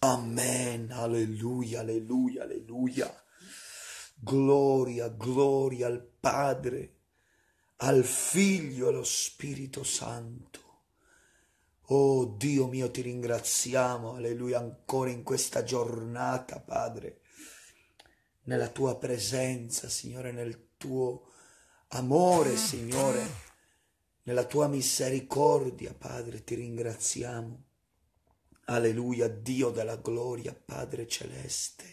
Amen, alleluia, alleluia, alleluia. Gloria, gloria al Padre, al Figlio e allo Spirito Santo. Oh Dio mio, ti ringraziamo, alleluia, ancora in questa giornata, Padre, nella tua presenza, Signore, nel tuo amore, Signore, nella tua misericordia, Padre, ti ringraziamo. Alleluia, Dio della gloria, Padre celeste.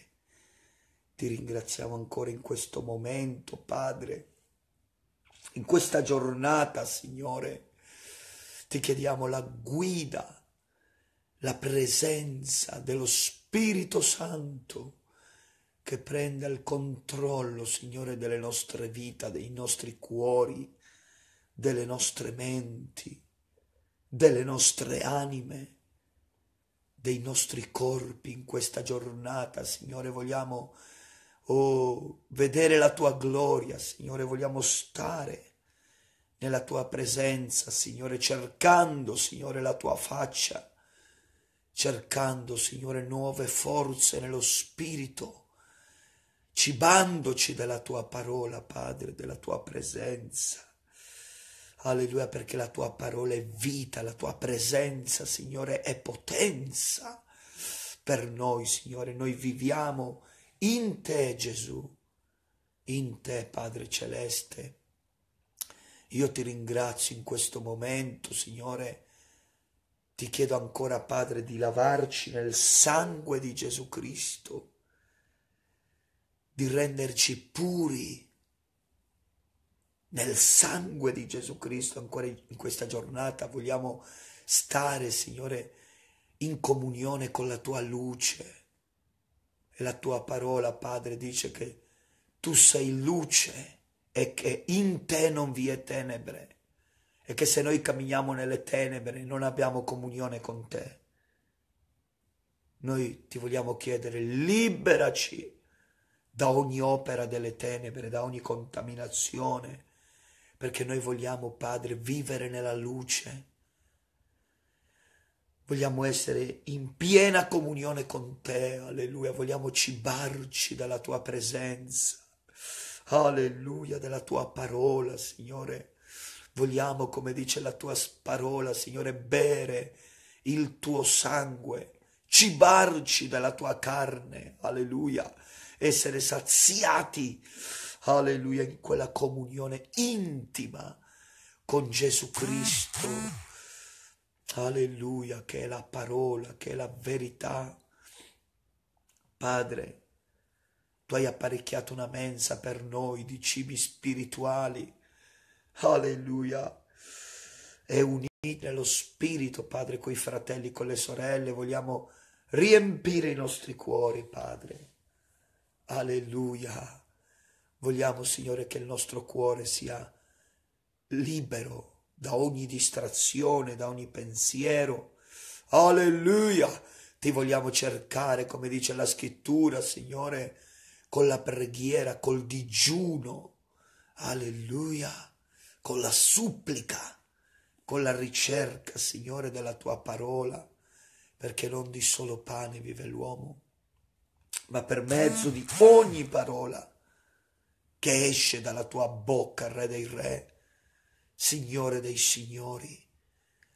Ti ringraziamo ancora in questo momento, Padre, in questa giornata, Signore. Ti chiediamo la guida, la presenza dello Spirito Santo che prenda il controllo, Signore, delle nostre vite, dei nostri cuori, delle nostre menti, delle nostre anime dei nostri corpi in questa giornata, Signore, vogliamo oh, vedere la tua gloria, Signore, vogliamo stare nella tua presenza, Signore, cercando, Signore, la tua faccia, cercando, Signore, nuove forze nello spirito cibandoci della tua parola, Padre, della tua presenza alleluia, perché la tua parola è vita, la tua presenza, Signore, è potenza per noi, Signore. Noi viviamo in te, Gesù, in te, Padre Celeste. Io ti ringrazio in questo momento, Signore. Ti chiedo ancora, Padre, di lavarci nel sangue di Gesù Cristo, di renderci puri nel sangue di Gesù Cristo ancora in questa giornata vogliamo stare, Signore, in comunione con la tua luce. E la tua parola, Padre, dice che tu sei luce e che in te non vi è tenebre. E che se noi camminiamo nelle tenebre non abbiamo comunione con te. Noi ti vogliamo chiedere, liberaci da ogni opera delle tenebre, da ogni contaminazione, perché noi vogliamo, Padre, vivere nella luce. Vogliamo essere in piena comunione con te, alleluia, vogliamo cibarci dalla tua presenza, alleluia, dalla tua parola, Signore. Vogliamo, come dice la tua parola, Signore, bere il tuo sangue, cibarci dalla tua carne, alleluia, essere saziati alleluia, in quella comunione intima con Gesù Cristo, alleluia, che è la parola, che è la verità. Padre, tu hai apparecchiato una mensa per noi di cibi spirituali, alleluia, e uniti nello spirito, Padre, coi fratelli, con le sorelle, vogliamo riempire i nostri cuori, Padre. Alleluia. Vogliamo, Signore, che il nostro cuore sia libero da ogni distrazione, da ogni pensiero. Alleluia! Ti vogliamo cercare, come dice la scrittura, Signore, con la preghiera, col digiuno. Alleluia! Con la supplica, con la ricerca, Signore, della tua parola, perché non di solo pane vive l'uomo, ma per mezzo di ogni parola che esce dalla tua bocca, Re dei Re, Signore dei Signori.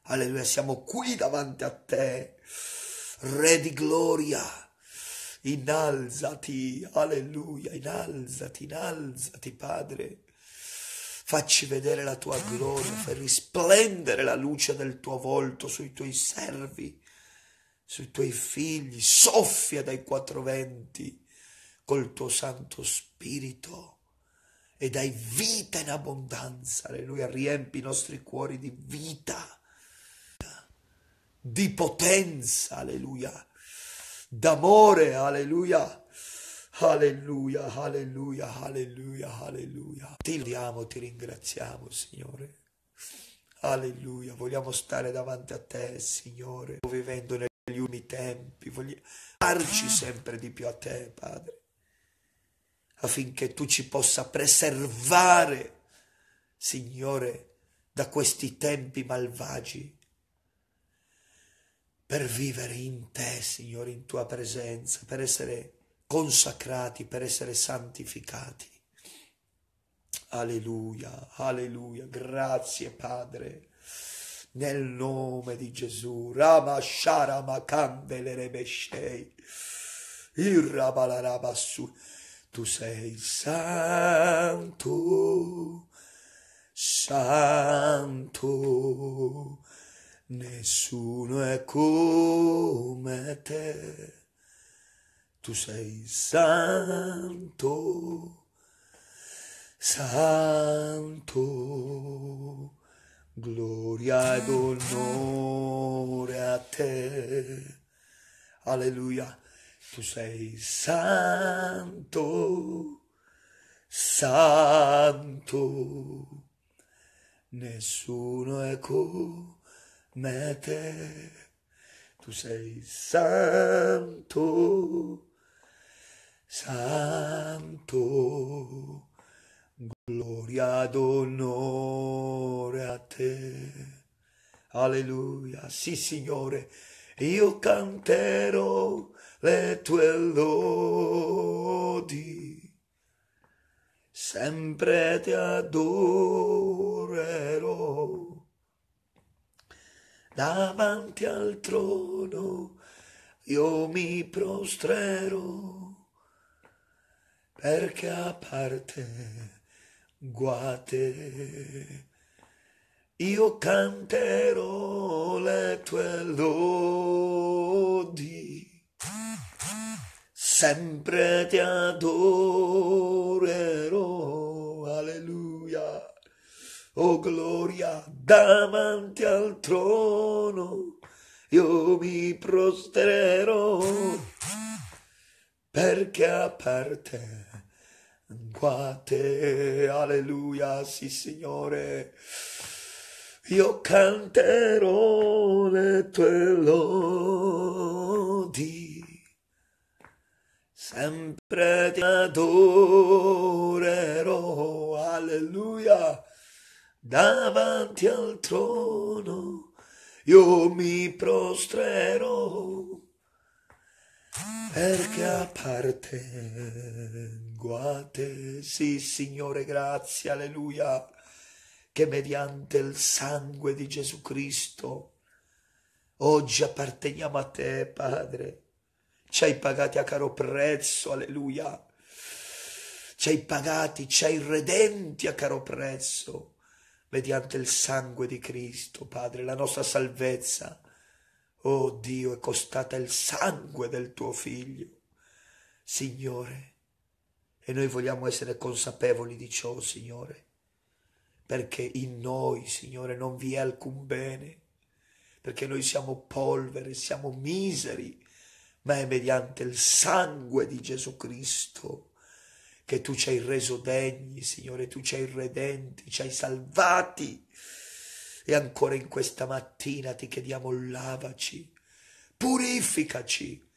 Alleluia, siamo qui davanti a te, Re di gloria. Innalzati, alleluia, innalzati, innalzati, Padre. Facci vedere la tua gloria, fai risplendere la luce del tuo volto sui tuoi servi, sui tuoi figli. Soffia dai quattro venti col tuo Santo Spirito e dai vita in abbondanza. Alleluia, riempi i nostri cuori di vita, di potenza, alleluia, d'amore, alleluia. Alleluia, alleluia, alleluia, alleluia. Ti lodiamo, ti ringraziamo, Signore. Alleluia, vogliamo stare davanti a te, Signore, vivendo negli ultimi tempi, vogliamo darci sempre di più a te, Padre affinché tu ci possa preservare, Signore, da questi tempi malvagi, per vivere in te, Signore, in tua presenza, per essere consacrati, per essere santificati. Alleluia, alleluia, grazie Padre nel nome di Gesù. Rama Sharama Candele Rebeshei. Il Rabalarabassu tu sei santo, santo, nessuno è come te. Tu sei santo, santo, gloria ed onore a te. Alleluia. Tu sei santo, santo, nessuno è come te. Tu sei santo, santo, gloria d'onore a te. Alleluia, sì Signore, io canterò le tue lodi, sempre ti adorerò. Davanti al trono io mi prostrerò, perché a parte guate io canterò le tue lodi Sempre ti adorerò, alleluia, oh gloria, davanti al trono io mi prostrerò, perché a parte, guate, alleluia, sì signore, io canterò le tue lodi, sempre ti adorerò, alleluia, davanti al trono io mi prostrerò, perché appartengo a te, sì Signore, grazie, alleluia che mediante il sangue di Gesù Cristo oggi apparteniamo a te, Padre. Ci hai pagati a caro prezzo, alleluia. Ci hai pagati, ci hai redenti a caro prezzo, mediante il sangue di Cristo, Padre, la nostra salvezza. Oh Dio, è costata il sangue del tuo figlio. Signore, e noi vogliamo essere consapevoli di ciò, Signore perché in noi, Signore, non vi è alcun bene, perché noi siamo polvere, siamo miseri, ma è mediante il sangue di Gesù Cristo che tu ci hai reso degni, Signore, tu ci hai redenti, ci hai salvati. E ancora in questa mattina ti chiediamo, lavaci, purificaci,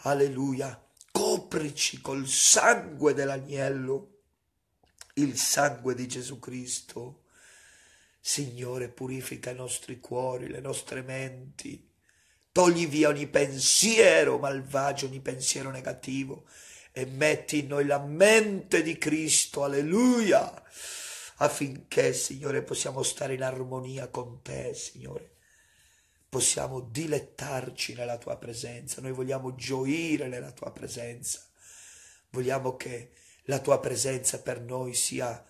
alleluia, coprici col sangue dell'agnello il sangue di Gesù Cristo. Signore, purifica i nostri cuori, le nostre menti, togli via ogni pensiero malvagio, ogni pensiero negativo e metti in noi la mente di Cristo, alleluia, affinché, Signore, possiamo stare in armonia con Te, Signore. Possiamo dilettarci nella Tua presenza, noi vogliamo gioire nella Tua presenza, vogliamo che la tua presenza per noi sia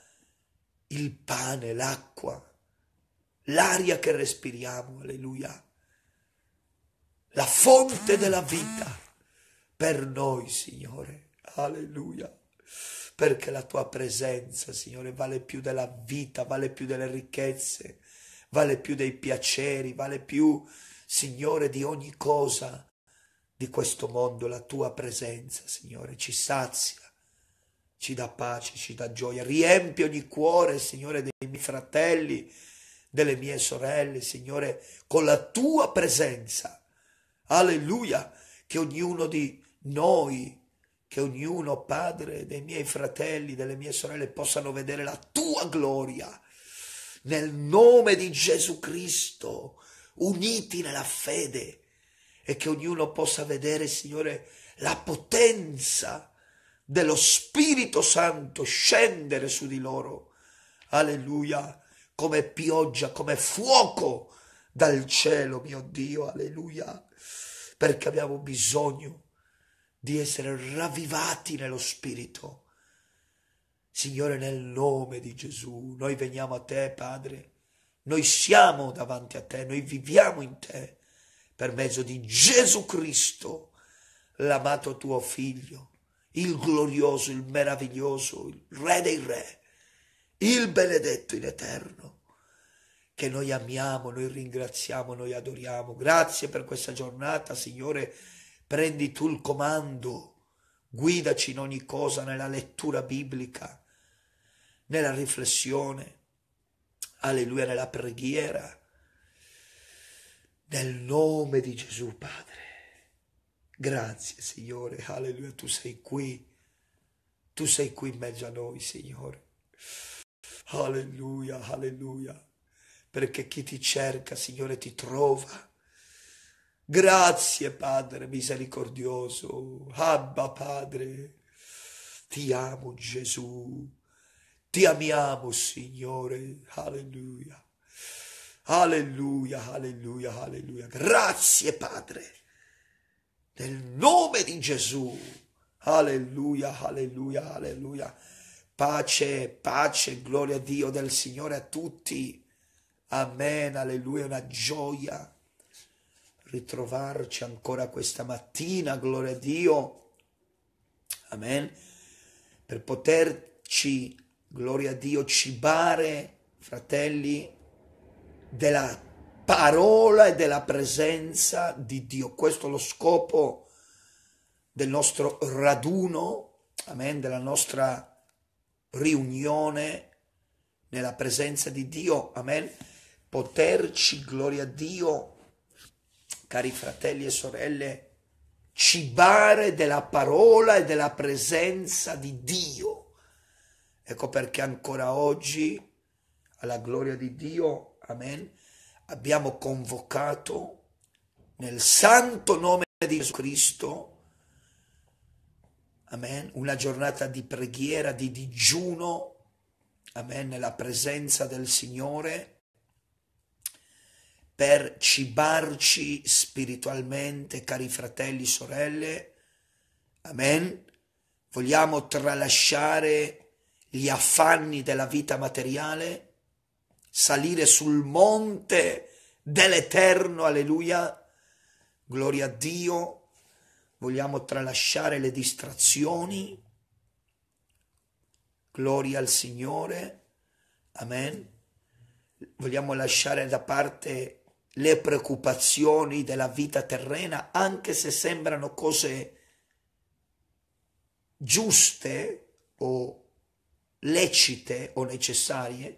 il pane, l'acqua, l'aria che respiriamo, alleluia. La fonte della vita per noi, Signore, alleluia. Perché la tua presenza, Signore, vale più della vita, vale più delle ricchezze, vale più dei piaceri, vale più, Signore, di ogni cosa di questo mondo. La tua presenza, Signore, ci sazia ci dà pace, ci dà gioia. Riempi ogni cuore, Signore, dei miei fratelli, delle mie sorelle, Signore, con la tua presenza. Alleluia, che ognuno di noi, che ognuno, Padre, dei miei fratelli, delle mie sorelle, possano vedere la tua gloria. Nel nome di Gesù Cristo, uniti nella fede, e che ognuno possa vedere, Signore, la potenza dello Spirito Santo scendere su di loro. Alleluia, come pioggia, come fuoco dal cielo, mio Dio, alleluia, perché abbiamo bisogno di essere ravvivati nello Spirito. Signore, nel nome di Gesù, noi veniamo a te, Padre, noi siamo davanti a te, noi viviamo in te, per mezzo di Gesù Cristo, l'amato tuo Figlio il glorioso, il meraviglioso, il re dei re, il benedetto in eterno, che noi amiamo, noi ringraziamo, noi adoriamo. Grazie per questa giornata, Signore, prendi tu il comando, guidaci in ogni cosa, nella lettura biblica, nella riflessione, alleluia, nella preghiera, nel nome di Gesù Padre. Grazie Signore, alleluia, tu sei qui, tu sei qui in mezzo a noi Signore. Alleluia, alleluia, perché chi ti cerca Signore ti trova. Grazie Padre misericordioso, Abba Padre, ti amo Gesù, ti amiamo Signore, alleluia, alleluia, alleluia, alleluia, grazie Padre. Nel nome di Gesù. Alleluia, alleluia, alleluia. Pace, pace, gloria a Dio del Signore a tutti. Amen, alleluia, una gioia ritrovarci ancora questa mattina, gloria a Dio. Amen. Per poterci, gloria a Dio, cibare, fratelli, della parola e della presenza di Dio. Questo è lo scopo del nostro raduno, amen, della nostra riunione nella presenza di Dio, amen. Poterci, gloria a Dio, cari fratelli e sorelle, cibare della parola e della presenza di Dio. Ecco perché ancora oggi, alla gloria di Dio, amen, abbiamo convocato nel santo nome di Gesù Cristo, amen, una giornata di preghiera, di digiuno, amen, nella presenza del Signore per cibarci spiritualmente, cari fratelli, sorelle, amen. Vogliamo tralasciare gli affanni della vita materiale salire sul monte dell'Eterno, alleluia. Gloria a Dio, vogliamo tralasciare le distrazioni. Gloria al Signore, amen. Vogliamo lasciare da parte le preoccupazioni della vita terrena, anche se sembrano cose giuste o lecite o necessarie,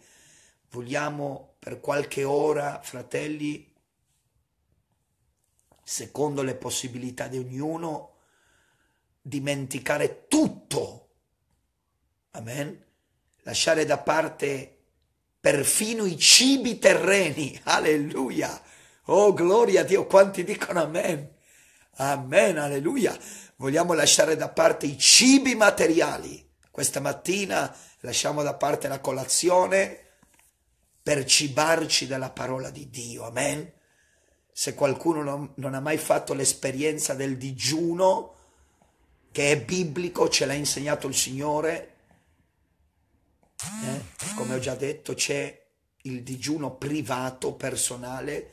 Vogliamo per qualche ora, fratelli, secondo le possibilità di ognuno, dimenticare tutto. Amen. Lasciare da parte perfino i cibi terreni. Alleluia. Oh, gloria a Dio. Quanti dicono amen. Amen, alleluia. Vogliamo lasciare da parte i cibi materiali. Questa mattina lasciamo da parte la colazione, per cibarci della parola di Dio. Amen. Se qualcuno non, non ha mai fatto l'esperienza del digiuno, che è biblico, ce l'ha insegnato il Signore, eh? come ho già detto, c'è il digiuno privato, personale,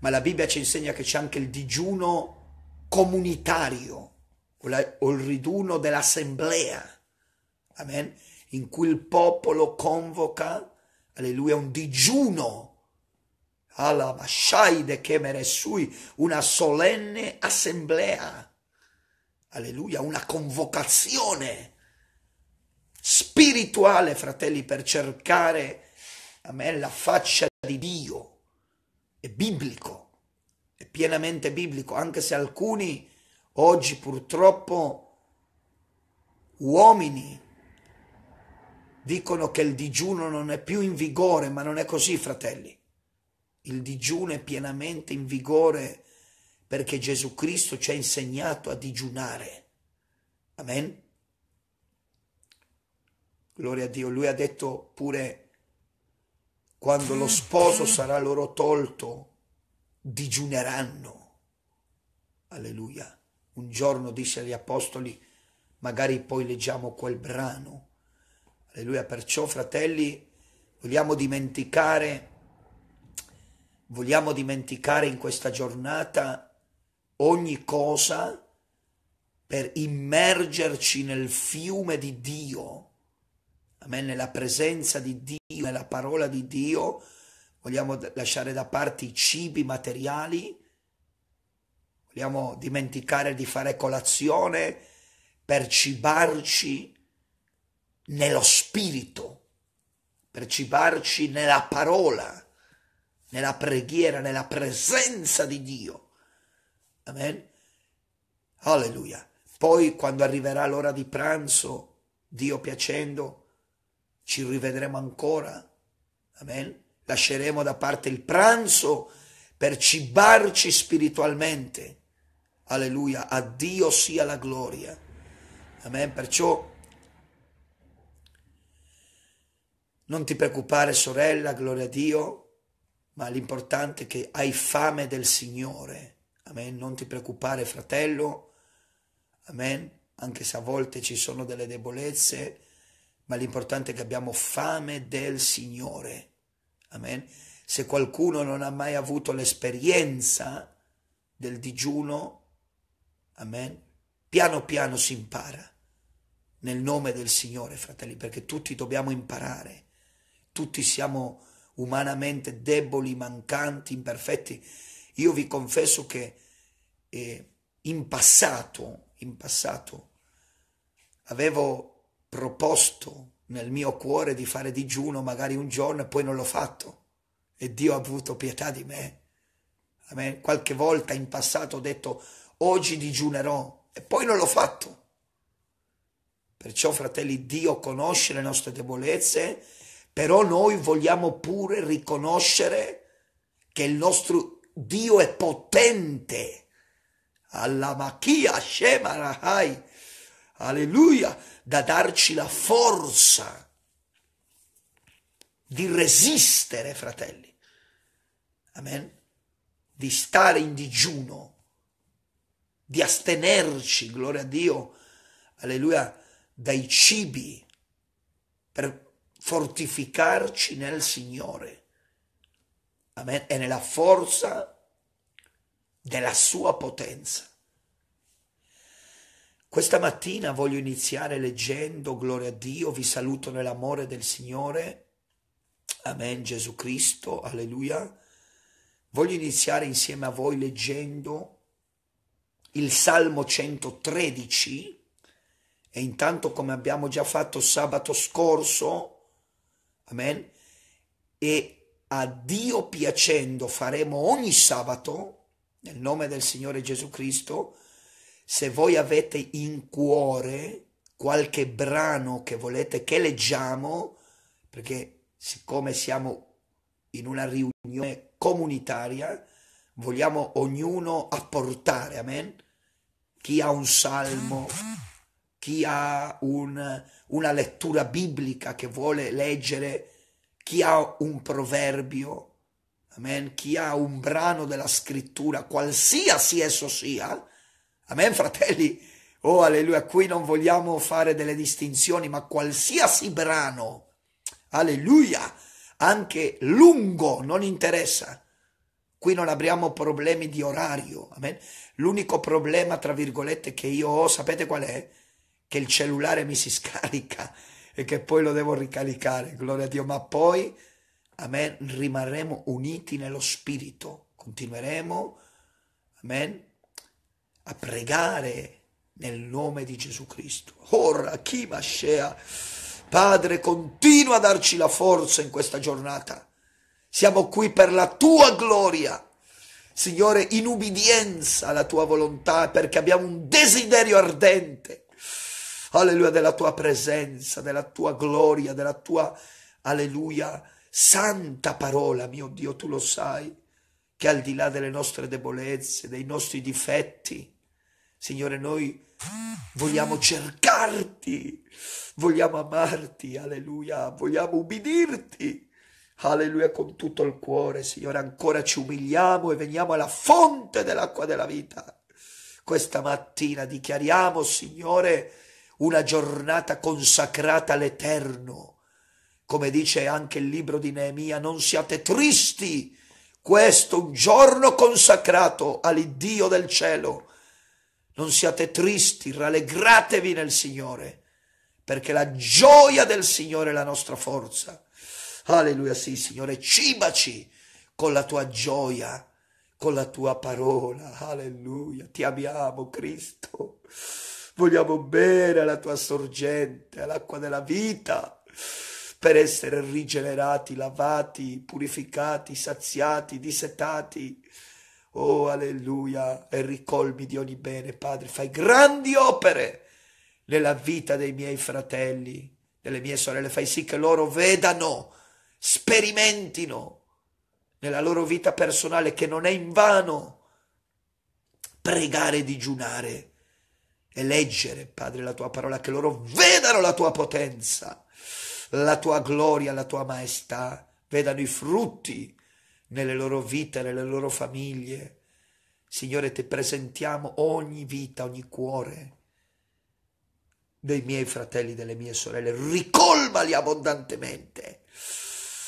ma la Bibbia ci insegna che c'è anche il digiuno comunitario o, la, o il riduno dell'assemblea, amen? in cui il popolo convoca alleluia, un digiuno, alla Mashaide Kemere Sui, una solenne assemblea, alleluia, una convocazione spirituale, fratelli, per cercare, amen, la faccia di Dio, è biblico, è pienamente biblico, anche se alcuni oggi purtroppo uomini dicono che il digiuno non è più in vigore, ma non è così, fratelli. Il digiuno è pienamente in vigore perché Gesù Cristo ci ha insegnato a digiunare. Amen. Gloria a Dio. Lui ha detto pure, quando lo sposo sarà loro tolto, digiuneranno. Alleluia. Un giorno disse agli apostoli, magari poi leggiamo quel brano Alleluia, perciò fratelli, vogliamo dimenticare, vogliamo dimenticare in questa giornata ogni cosa per immergerci nel fiume di Dio, amen, nella presenza di Dio, nella parola di Dio, vogliamo lasciare da parte i cibi materiali, vogliamo dimenticare di fare colazione per cibarci nello spirito, per cibarci nella parola, nella preghiera, nella presenza di Dio. Amen. Alleluia. Poi quando arriverà l'ora di pranzo, Dio piacendo, ci rivedremo ancora. Amen. Lasceremo da parte il pranzo per cibarci spiritualmente. Alleluia. A Dio sia la gloria. Amen. Perciò Non ti preoccupare, sorella, gloria a Dio, ma l'importante è che hai fame del Signore. Amen. Non ti preoccupare, fratello. Amen. Anche se a volte ci sono delle debolezze, ma l'importante è che abbiamo fame del Signore. Amen. Se qualcuno non ha mai avuto l'esperienza del digiuno, amen, piano piano si impara nel nome del Signore, fratelli, perché tutti dobbiamo imparare tutti siamo umanamente deboli, mancanti, imperfetti. Io vi confesso che eh, in passato, in passato, avevo proposto nel mio cuore di fare digiuno magari un giorno e poi non l'ho fatto e Dio ha avuto pietà di me. Amen. Qualche volta in passato ho detto oggi digiunerò e poi non l'ho fatto. Perciò fratelli, Dio conosce le nostre debolezze però noi vogliamo pure riconoscere che il nostro Dio è potente. Alla Machia Shemarahai, alleluia, da darci la forza di resistere, fratelli. Amen. Di stare in digiuno, di astenerci, gloria a Dio, alleluia, dai cibi per fortificarci nel Signore. Amen. E nella forza della sua potenza. Questa mattina voglio iniziare leggendo, gloria a Dio, vi saluto nell'amore del Signore. Amen, Gesù Cristo, alleluia. Voglio iniziare insieme a voi leggendo il Salmo 113 e intanto come abbiamo già fatto sabato scorso, Amen. E a Dio piacendo faremo ogni sabato, nel nome del Signore Gesù Cristo, se voi avete in cuore qualche brano che volete che leggiamo, perché siccome siamo in una riunione comunitaria, vogliamo ognuno apportare, amen? Chi ha un salmo, chi ha un, una lettura biblica che vuole leggere, chi ha un proverbio, amen, chi ha un brano della scrittura, qualsiasi esso sia, amen fratelli, oh alleluia, qui non vogliamo fare delle distinzioni, ma qualsiasi brano, alleluia, anche lungo, non interessa. Qui non abbiamo problemi di orario, amen. L'unico problema, tra virgolette, che io ho, sapete qual è? che il cellulare mi si scarica e che poi lo devo ricaricare, gloria a Dio, ma poi amen, rimarremo uniti nello spirito, continueremo, amen, a pregare nel nome di Gesù Cristo. Ora, chi mascea, Padre, continua a darci la forza in questa giornata. Siamo qui per la tua gloria. Signore, in ubbidienza alla tua volontà, perché abbiamo un desiderio ardente alleluia, della tua presenza, della tua gloria, della tua, alleluia, santa parola, mio Dio, tu lo sai, che al di là delle nostre debolezze, dei nostri difetti, Signore, noi vogliamo cercarti, vogliamo amarti, alleluia, vogliamo ubbidirti, alleluia, con tutto il cuore, Signore, ancora ci umiliamo e veniamo alla fonte dell'acqua della vita. Questa mattina dichiariamo, Signore, una giornata consacrata all'Eterno. Come dice anche il libro di Neemia, non siate tristi, questo è un giorno consacrato all'Iddio del cielo. Non siate tristi, rallegratevi nel Signore, perché la gioia del Signore è la nostra forza. Alleluia, sì, Signore, cibaci con la tua gioia, con la tua parola. Alleluia, ti amiamo, Cristo. Vogliamo bere alla tua sorgente, all'acqua della vita, per essere rigenerati, lavati, purificati, saziati, dissetati. Oh, alleluia, e ricolmi di ogni bene, Padre. Fai grandi opere nella vita dei miei fratelli, delle mie sorelle. Fai sì che loro vedano, sperimentino nella loro vita personale che non è in vano pregare e digiunare e leggere, Padre, la tua parola, che loro vedano la tua potenza, la tua gloria, la tua maestà, vedano i frutti nelle loro vite, nelle loro famiglie. Signore, ti presentiamo ogni vita, ogni cuore dei miei fratelli, delle mie sorelle, ricolmali abbondantemente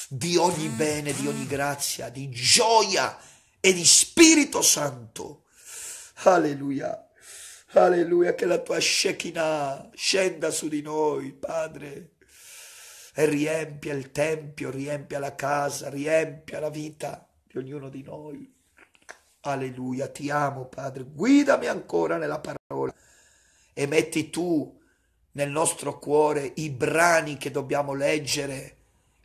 di ogni bene, di ogni grazia, di gioia e di Spirito Santo. Alleluia. Alleluia, che la tua Shekinah scenda su di noi, Padre, e riempia il tempio, riempia la casa, riempia la vita di ognuno di noi. Alleluia, ti amo, Padre, guidami ancora nella parola e metti tu nel nostro cuore i brani che dobbiamo leggere,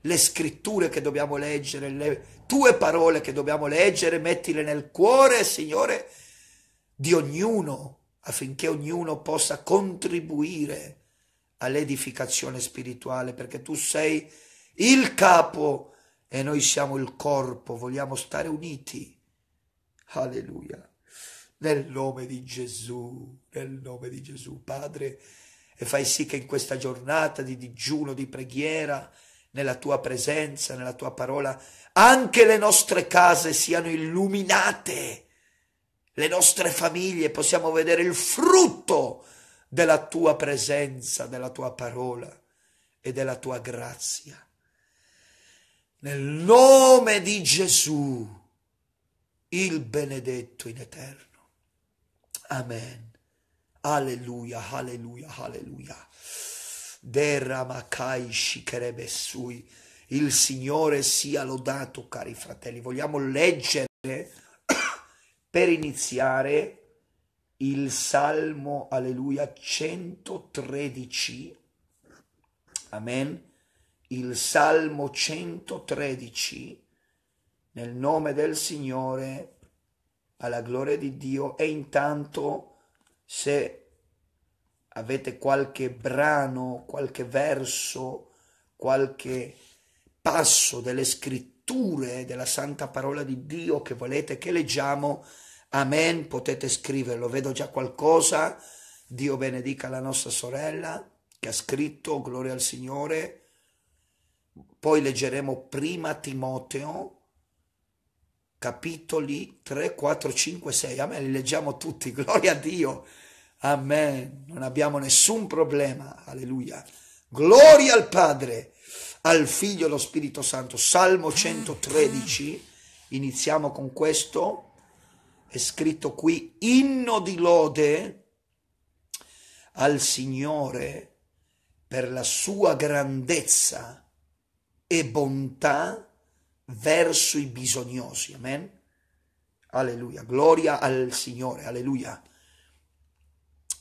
le scritture che dobbiamo leggere, le tue parole che dobbiamo leggere, mettile nel cuore, Signore, di ognuno affinché ognuno possa contribuire all'edificazione spirituale, perché tu sei il capo e noi siamo il corpo, vogliamo stare uniti. Alleluia. Nel nome di Gesù, nel nome di Gesù, Padre, e fai sì che in questa giornata di digiuno, di preghiera, nella tua presenza, nella tua parola, anche le nostre case siano illuminate le nostre famiglie, possiamo vedere il frutto della tua presenza, della tua parola e della tua grazia. Nel nome di Gesù, il benedetto in eterno. Amen. Alleluia, alleluia, alleluia. Deramakai shikerebbe sui. Il Signore sia lodato, cari fratelli. Vogliamo leggere per iniziare il Salmo, alleluia, 113. Amen. Il Salmo 113, nel nome del Signore, alla gloria di Dio. E intanto, se avete qualche brano, qualche verso, qualche passo delle scritture della santa parola di Dio che volete che leggiamo, Amen, potete scriverlo, vedo già qualcosa. Dio benedica la nostra sorella che ha scritto, gloria al Signore. Poi leggeremo prima Timoteo, capitoli 3, 4, 5, 6. Amen, li leggiamo tutti, gloria a Dio. Amen, non abbiamo nessun problema, alleluia. Gloria al Padre, al Figlio e allo Spirito Santo. Salmo 113, iniziamo con questo è scritto qui inno di lode al Signore per la sua grandezza e bontà verso i bisognosi. Amen. Alleluia. Gloria al Signore. Alleluia.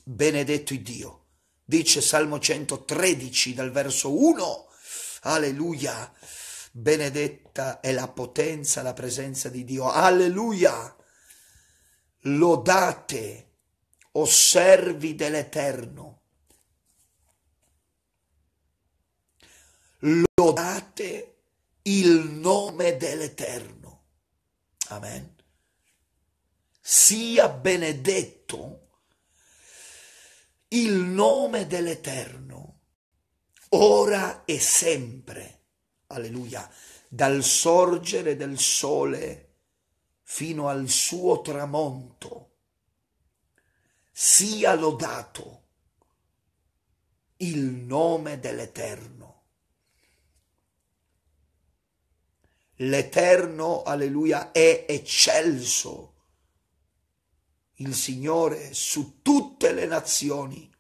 Benedetto il Dio. Dice Salmo 113 dal verso 1. Alleluia. Benedetta è la potenza, la presenza di Dio. Alleluia lodate, o servi dell'Eterno. Lodate il nome dell'Eterno. Amen. Sia benedetto il nome dell'Eterno, ora e sempre. Alleluia. Dal sorgere del sole fino al suo tramonto. Sia lodato il nome dell'Eterno. L'Eterno, alleluia, è eccelso. Il Signore su tutte le nazioni.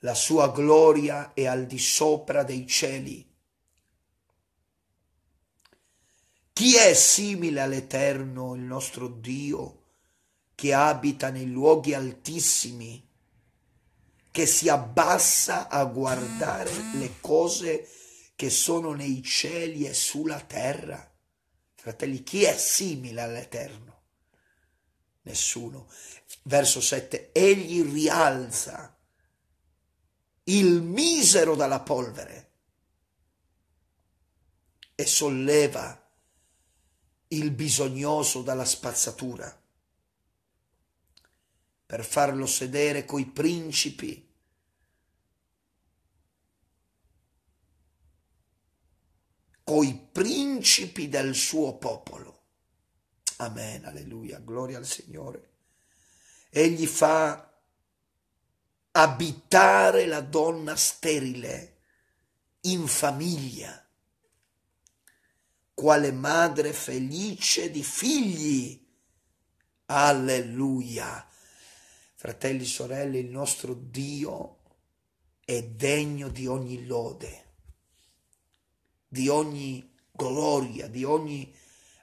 La sua gloria è al di sopra dei cieli Chi è simile all'Eterno, il nostro Dio, che abita nei luoghi altissimi, che si abbassa a guardare le cose che sono nei cieli e sulla terra? Fratelli, chi è simile all'Eterno? Nessuno. Verso 7. Egli rialza il misero dalla polvere e solleva il bisognoso dalla spazzatura, per farlo sedere coi principi. coi principi del suo popolo. Amen, alleluia, gloria al Signore. Egli fa abitare la donna sterile in famiglia quale madre felice di figli. Alleluia. Fratelli e sorelle, il nostro Dio è degno di ogni lode, di ogni gloria, di ogni,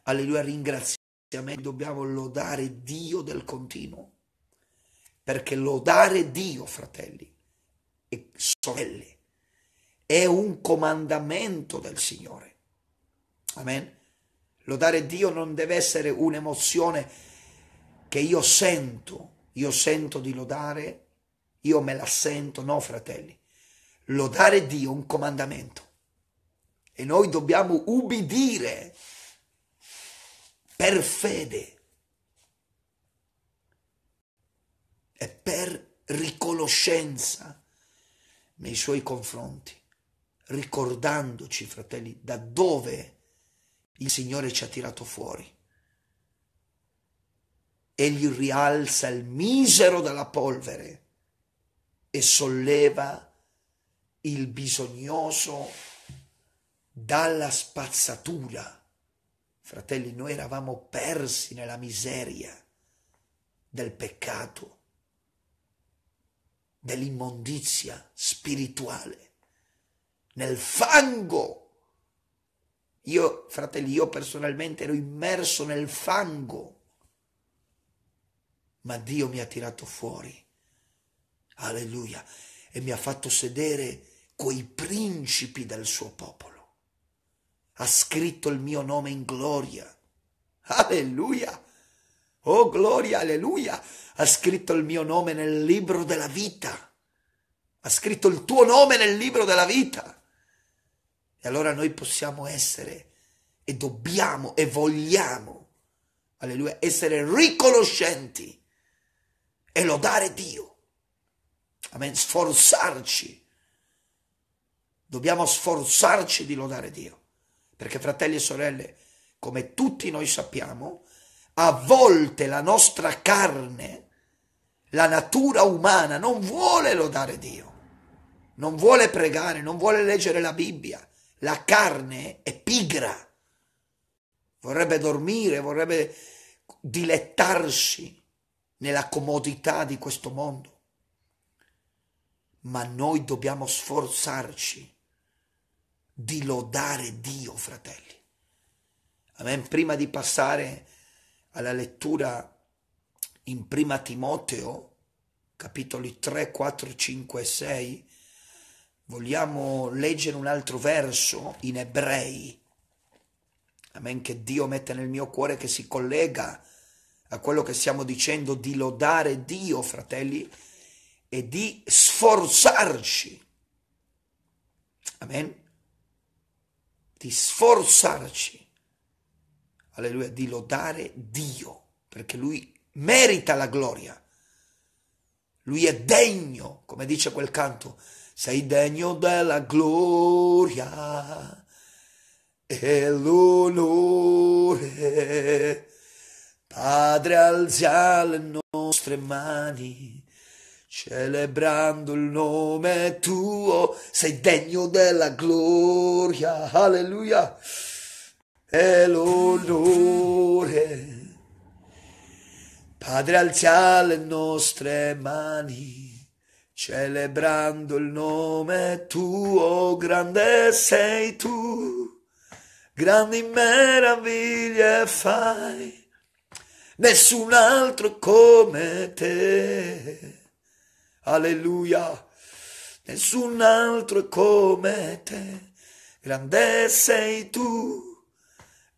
alleluia, ringraziamento. Dobbiamo lodare Dio del continuo, perché lodare Dio, fratelli e sorelle, è un comandamento del Signore. Amen. Lodare Dio non deve essere un'emozione che io sento, io sento di lodare, io me la sento, no fratelli. Lodare Dio è un comandamento e noi dobbiamo ubbidire per fede e per riconoscenza nei suoi confronti, ricordandoci, fratelli, da dove è il Signore ci ha tirato fuori. Egli rialza il misero dalla polvere e solleva il bisognoso dalla spazzatura. Fratelli, noi eravamo persi nella miseria del peccato, dell'immondizia spirituale, nel fango io, fratelli, io personalmente ero immerso nel fango, ma Dio mi ha tirato fuori. Alleluia. E mi ha fatto sedere coi principi del suo popolo. Ha scritto il mio nome in gloria. Alleluia. Oh gloria, alleluia. Ha scritto il mio nome nel libro della vita. Ha scritto il tuo nome nel libro della vita. E allora noi possiamo essere e dobbiamo e vogliamo, alleluia, essere riconoscenti e lodare Dio. Amen. Sforzarci. Dobbiamo sforzarci di lodare Dio. Perché fratelli e sorelle, come tutti noi sappiamo, a volte la nostra carne, la natura umana non vuole lodare Dio, non vuole pregare, non vuole leggere la Bibbia, la carne è pigra, vorrebbe dormire, vorrebbe dilettarsi nella comodità di questo mondo. Ma noi dobbiamo sforzarci di lodare Dio, fratelli. Amen. Prima di passare alla lettura in prima Timoteo, capitoli 3, 4, 5 e 6, Vogliamo leggere un altro verso in ebrei. Amen, che Dio mette nel mio cuore che si collega a quello che stiamo dicendo di lodare Dio, fratelli, e di sforzarci. Amen. Di sforzarci. Alleluia, di lodare Dio, perché Lui merita la gloria. Lui è degno, come dice quel canto sei degno della gloria e l'onore. Padre, alzia le nostre mani, celebrando il nome tuo, sei degno della gloria, alleluia, e l'onore. Padre, alzia le nostre mani celebrando il nome tuo, grande sei tu, grandi meraviglie fai, nessun altro come te. Alleluia, nessun altro come te, grande sei tu,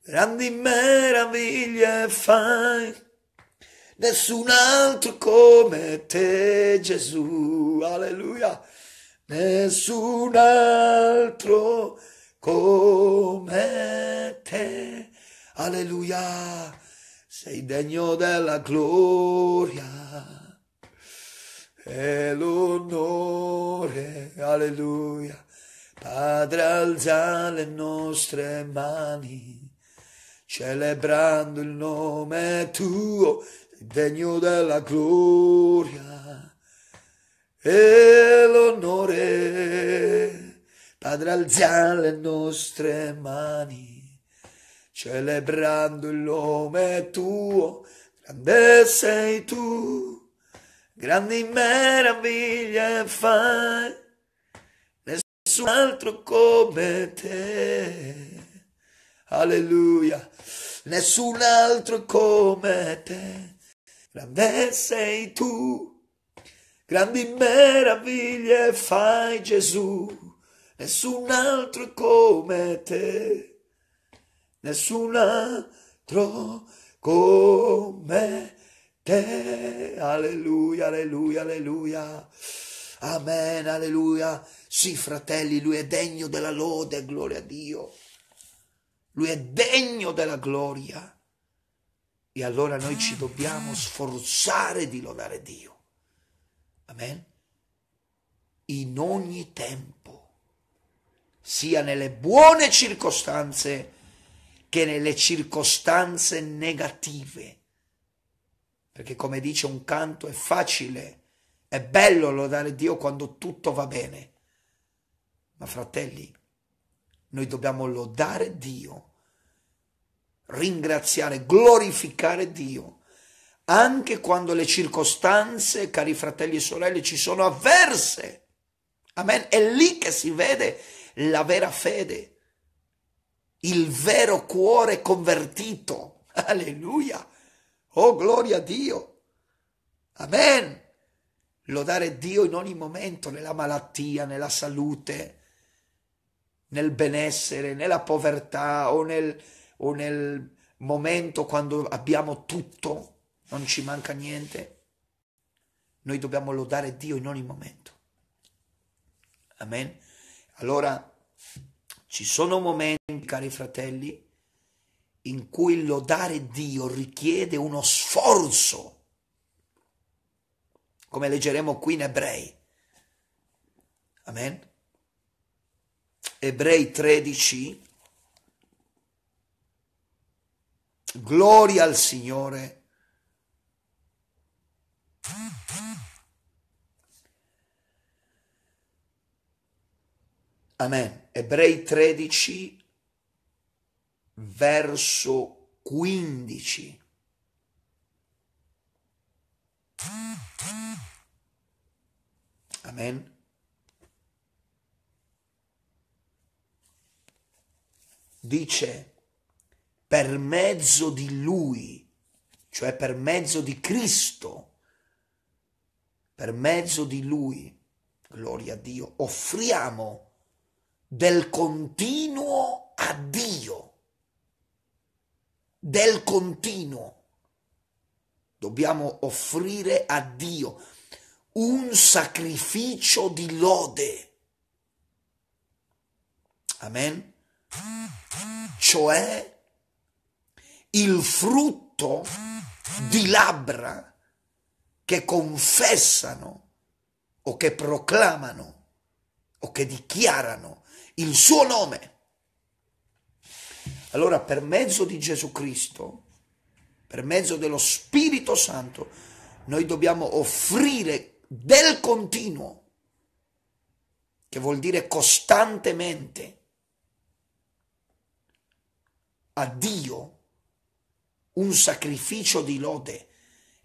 grandi meraviglie fai nessun altro come te Gesù, alleluia, nessun altro come te, alleluia, sei degno della gloria e l'onore, alleluia. Padre, alza le nostre mani, celebrando il nome tuo, degno della gloria e l'onore. Padre, alziamo le nostre mani, celebrando il nome tuo, grande sei tu, grandi meraviglie fai, nessun altro come te. Alleluia, nessun altro come te Grande sei tu, grandi meraviglie fai Gesù, nessun altro come te, nessun altro come te. Alleluia, alleluia, alleluia. Amen, alleluia. Sì, fratelli, lui è degno della lode, gloria a Dio. Lui è degno della gloria. E allora noi ci dobbiamo sforzare di lodare Dio. Amen? In ogni tempo, sia nelle buone circostanze che nelle circostanze negative. Perché come dice un canto è facile, è bello lodare Dio quando tutto va bene. Ma fratelli, noi dobbiamo lodare Dio ringraziare, glorificare Dio anche quando le circostanze, cari fratelli e sorelle, ci sono avverse. Amen. È lì che si vede la vera fede, il vero cuore convertito. Alleluia. Oh, gloria a Dio. Amen. Lodare Dio in ogni momento, nella malattia, nella salute, nel benessere, nella povertà o nel, o nel momento quando abbiamo tutto, non ci manca niente. Noi dobbiamo lodare Dio in ogni momento. Amen. Allora, ci sono momenti, cari fratelli, in cui lodare Dio richiede uno sforzo, come leggeremo qui in Ebrei. Amen. Ebrei 13, Gloria al Signore. Amen. Ebrei 13, verso 15. Amen. Dice, per mezzo di Lui, cioè per mezzo di Cristo, per mezzo di Lui, gloria a Dio, offriamo del continuo a Dio, del continuo. Dobbiamo offrire a Dio un sacrificio di lode. Amen. Cioè il frutto di labbra che confessano o che proclamano o che dichiarano il suo nome. Allora per mezzo di Gesù Cristo, per mezzo dello Spirito Santo, noi dobbiamo offrire del continuo, che vuol dire costantemente, a Dio un sacrificio di lode.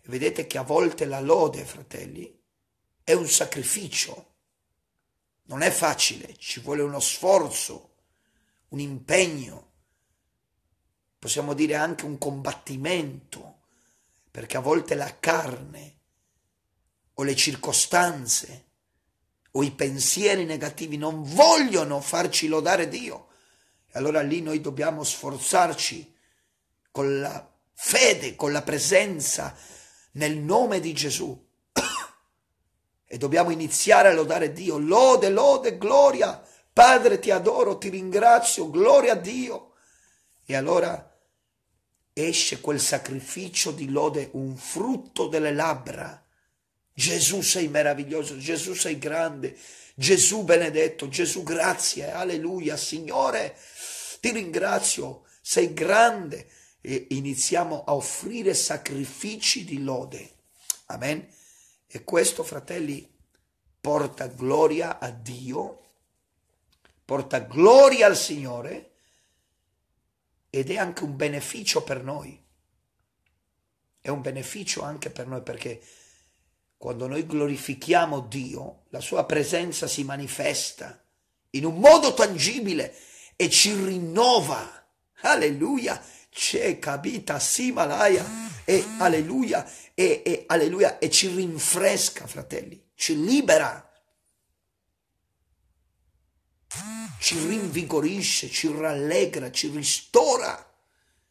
Vedete che a volte la lode, fratelli, è un sacrificio. Non è facile, ci vuole uno sforzo, un impegno, possiamo dire anche un combattimento, perché a volte la carne o le circostanze o i pensieri negativi non vogliono farci lodare Dio. E allora lì noi dobbiamo sforzarci con la fede, con la presenza nel nome di Gesù. e dobbiamo iniziare a lodare Dio. Lode, lode, gloria. Padre, ti adoro, ti ringrazio, gloria a Dio. E allora esce quel sacrificio di lode, un frutto delle labbra. Gesù sei meraviglioso, Gesù sei grande, Gesù benedetto, Gesù grazie, alleluia, Signore, ti ringrazio, sei grande, e iniziamo a offrire sacrifici di lode. Amen. E questo, fratelli, porta gloria a Dio, porta gloria al Signore ed è anche un beneficio per noi. È un beneficio anche per noi perché quando noi glorifichiamo Dio, la sua presenza si manifesta in un modo tangibile e ci rinnova. Alleluia! c'è, capita, sì, malaia, e alleluia, e, e alleluia, e ci rinfresca, fratelli, ci libera, ci rinvigorisce, ci rallegra, ci ristora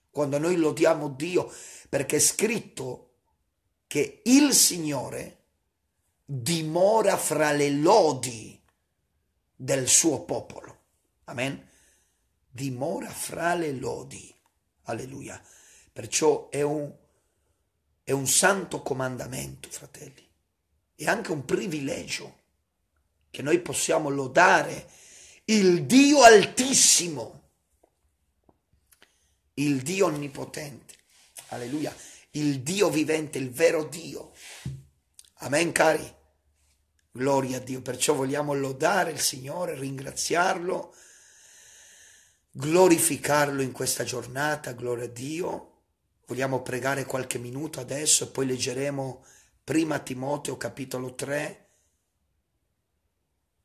quando noi lodiamo Dio, perché è scritto che il Signore dimora fra le lodi del suo popolo. Amen. Dimora fra le lodi. Alleluia. Perciò è un, è un santo comandamento, fratelli. È anche un privilegio che noi possiamo lodare il Dio altissimo, il Dio onnipotente. Alleluia. Il Dio vivente, il vero Dio. Amen, cari. Gloria a Dio. Perciò vogliamo lodare il Signore, ringraziarlo glorificarlo in questa giornata, gloria a Dio. Vogliamo pregare qualche minuto adesso e poi leggeremo prima Timoteo capitolo 3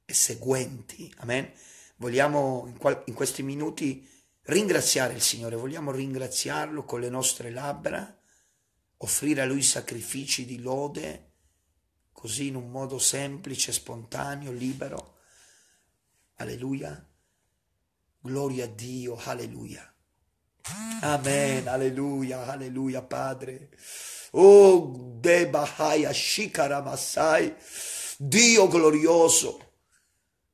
e seguenti. Amen. Vogliamo in, qual- in questi minuti ringraziare il Signore, vogliamo ringraziarlo con le nostre labbra, offrire a Lui sacrifici di lode, così in un modo semplice, spontaneo, libero. Alleluia. Gloria a Dio, alleluia. Amen, alleluia, alleluia, Padre. Oh, Debahaya Shikaramasai, Dio glorioso,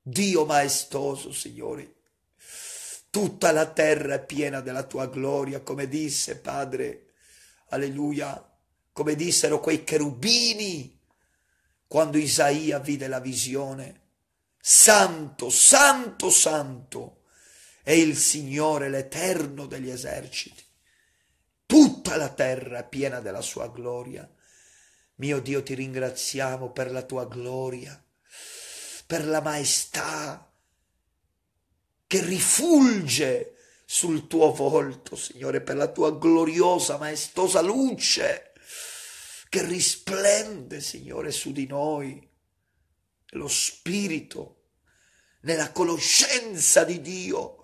Dio maestoso, Signore. Tutta la terra è piena della tua gloria, come disse, Padre, alleluia, come dissero quei cherubini quando Isaia vide la visione. Santo, santo, santo è il Signore, l'Eterno degli eserciti. Tutta la terra è piena della sua gloria. Mio Dio, ti ringraziamo per la tua gloria, per la maestà che rifulge sul tuo volto, Signore, per la tua gloriosa, maestosa luce che risplende, Signore, su di noi. Lo Spirito nella conoscenza di Dio.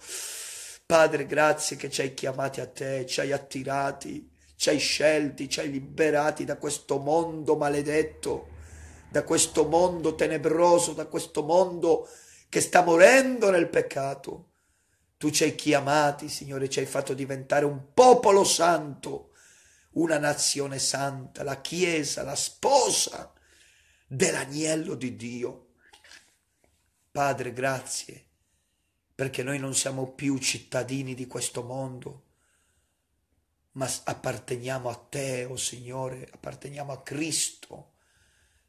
Padre, grazie che ci hai chiamati a te, ci hai attirati, ci hai scelti, ci hai liberati da questo mondo maledetto, da questo mondo tenebroso, da questo mondo che sta morendo nel peccato. Tu ci hai chiamati, Signore, ci hai fatto diventare un popolo santo, una nazione santa, la Chiesa, la sposa dell'agnello di Dio. Padre, grazie, perché noi non siamo più cittadini di questo mondo, ma apparteniamo a te, o oh Signore, apparteniamo a Cristo,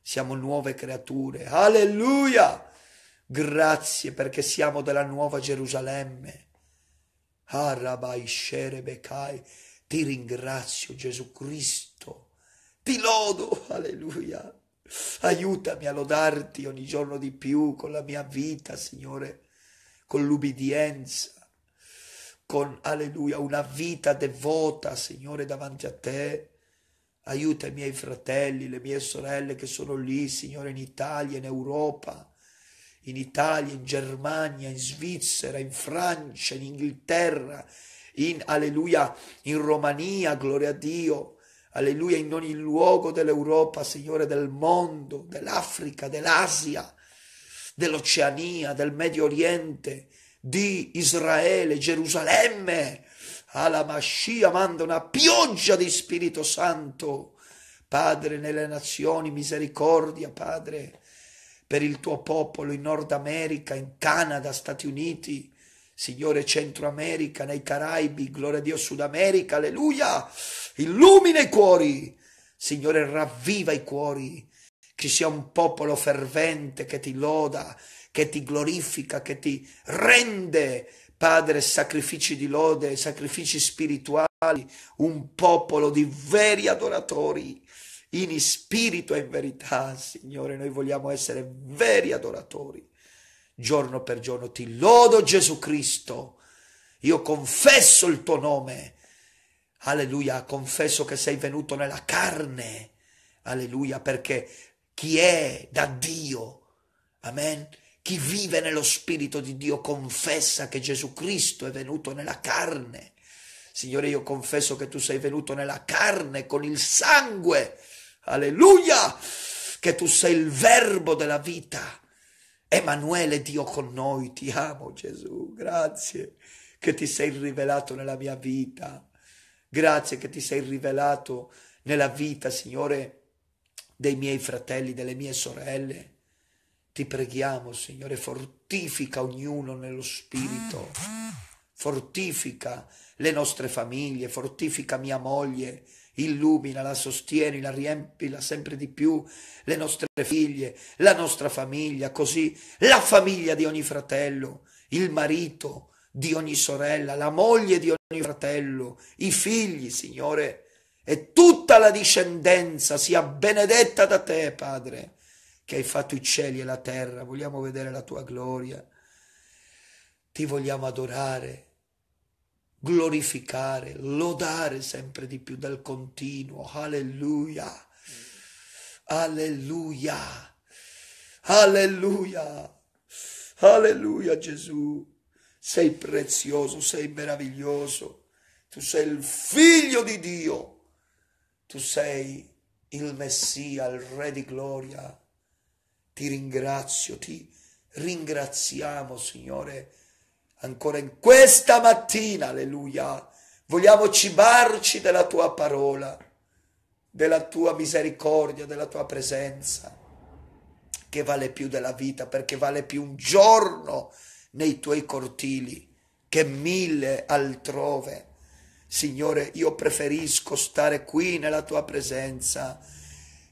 siamo nuove creature. Alleluia! Grazie perché siamo della nuova Gerusalemme. Sherebekai, Ti ringrazio Gesù Cristo, ti lodo, alleluia. Aiutami a lodarti ogni giorno di più con la mia vita, Signore, con l'ubbidienza, con, alleluia, una vita devota, Signore, davanti a te. Aiuta i miei fratelli, le mie sorelle che sono lì, Signore, in Italia, in Europa, in Italia, in Germania, in Svizzera, in Francia, in Inghilterra, in, alleluia, in Romania, gloria a Dio alleluia, in ogni luogo dell'Europa, Signore, del mondo, dell'Africa, dell'Asia, dell'Oceania, del Medio Oriente, di Israele, Gerusalemme. Alla Mascia manda una pioggia di Spirito Santo. Padre, nelle nazioni, misericordia, Padre, per il tuo popolo in Nord America, in Canada, Stati Uniti, Signore Centro America, nei Caraibi, gloria a Dio Sud America, alleluia, illumina i cuori, Signore ravviva i cuori, ci sia un popolo fervente che ti loda, che ti glorifica, che ti rende, Padre, sacrifici di lode, sacrifici spirituali, un popolo di veri adoratori, in spirito e in verità, Signore, noi vogliamo essere veri adoratori. Giorno per giorno ti lodo Gesù Cristo, io confesso il tuo nome Alleluia, confesso che sei venuto nella carne. Alleluia, perché chi è da Dio, amen, chi vive nello Spirito di Dio confessa che Gesù Cristo è venuto nella carne. Signore, io confesso che tu sei venuto nella carne con il sangue. Alleluia, che tu sei il verbo della vita. Emanuele, Dio con noi, ti amo Gesù, grazie che ti sei rivelato nella mia vita. Grazie che ti sei rivelato nella vita, Signore, dei miei fratelli, delle mie sorelle. Ti preghiamo, Signore, fortifica ognuno nello spirito. Fortifica le nostre famiglie, fortifica mia moglie, illumina, la sostieni, la riempila sempre di più, le nostre figlie, la nostra famiglia, così la famiglia di ogni fratello, il marito, di ogni sorella, la moglie di ogni fratello, i figli, Signore, e tutta la discendenza sia benedetta da te, Padre, che hai fatto i cieli e la terra. Vogliamo vedere la tua gloria. Ti vogliamo adorare, glorificare, lodare sempre di più dal continuo. Alleluia. Alleluia. Alleluia. Alleluia Gesù sei prezioso, sei meraviglioso, tu sei il figlio di Dio, tu sei il Messia, il Re di gloria. Ti ringrazio, ti ringraziamo Signore ancora in questa mattina, alleluia. Vogliamo cibarci della tua parola, della tua misericordia, della tua presenza, che vale più della vita, perché vale più un giorno nei tuoi cortili che mille altrove. Signore, io preferisco stare qui nella tua presenza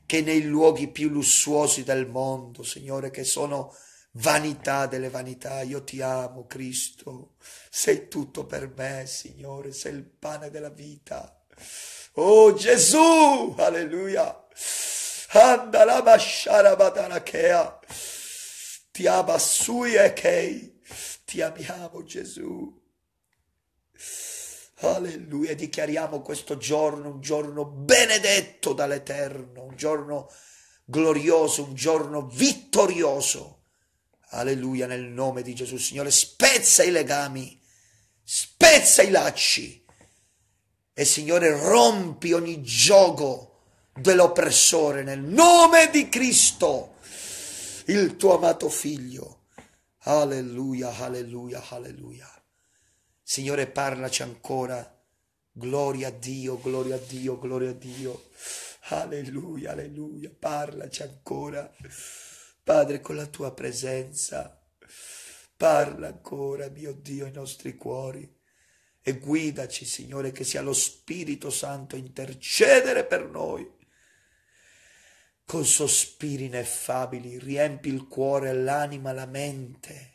che nei luoghi più lussuosi del mondo, Signore, che sono vanità delle vanità. Io ti amo, Cristo. Sei tutto per me, Signore, sei il pane della vita. Oh Gesù, alleluia. Andala basciara batanakea. Ti e kei. Ti amiamo Gesù. Alleluia, dichiariamo questo giorno un giorno benedetto dall'Eterno, un giorno glorioso, un giorno vittorioso. Alleluia, nel nome di Gesù, Signore, spezza i legami, spezza i lacci e Signore, rompi ogni gioco dell'oppressore nel nome di Cristo, il tuo amato figlio. Alleluia, alleluia, alleluia. Signore, parlaci ancora. Gloria a Dio, gloria a Dio, gloria a Dio. Alleluia, alleluia. Parlaci ancora. Padre, con la tua presenza. Parla ancora, mio Dio, i nostri cuori. E guidaci, Signore, che sia lo Spirito Santo a intercedere per noi con sospiri ineffabili riempi il cuore, l'anima, la mente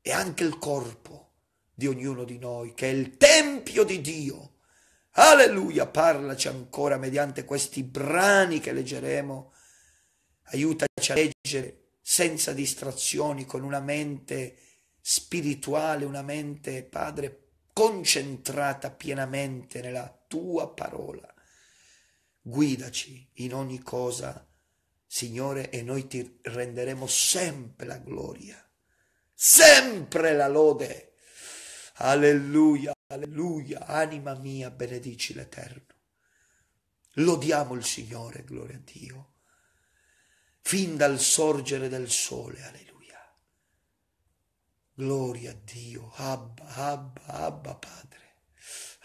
e anche il corpo di ognuno di noi, che è il Tempio di Dio. Alleluia, parlaci ancora mediante questi brani che leggeremo. Aiutaci a leggere senza distrazioni, con una mente spirituale, una mente, Padre, concentrata pienamente nella tua parola. Guidaci in ogni cosa Signore, e noi ti renderemo sempre la gloria, sempre la lode. Alleluia, alleluia, anima mia, benedici l'Eterno. Lodiamo il Signore, gloria a Dio, fin dal sorgere del sole, alleluia. Gloria a Dio, Abba, Abba, Abba, Padre.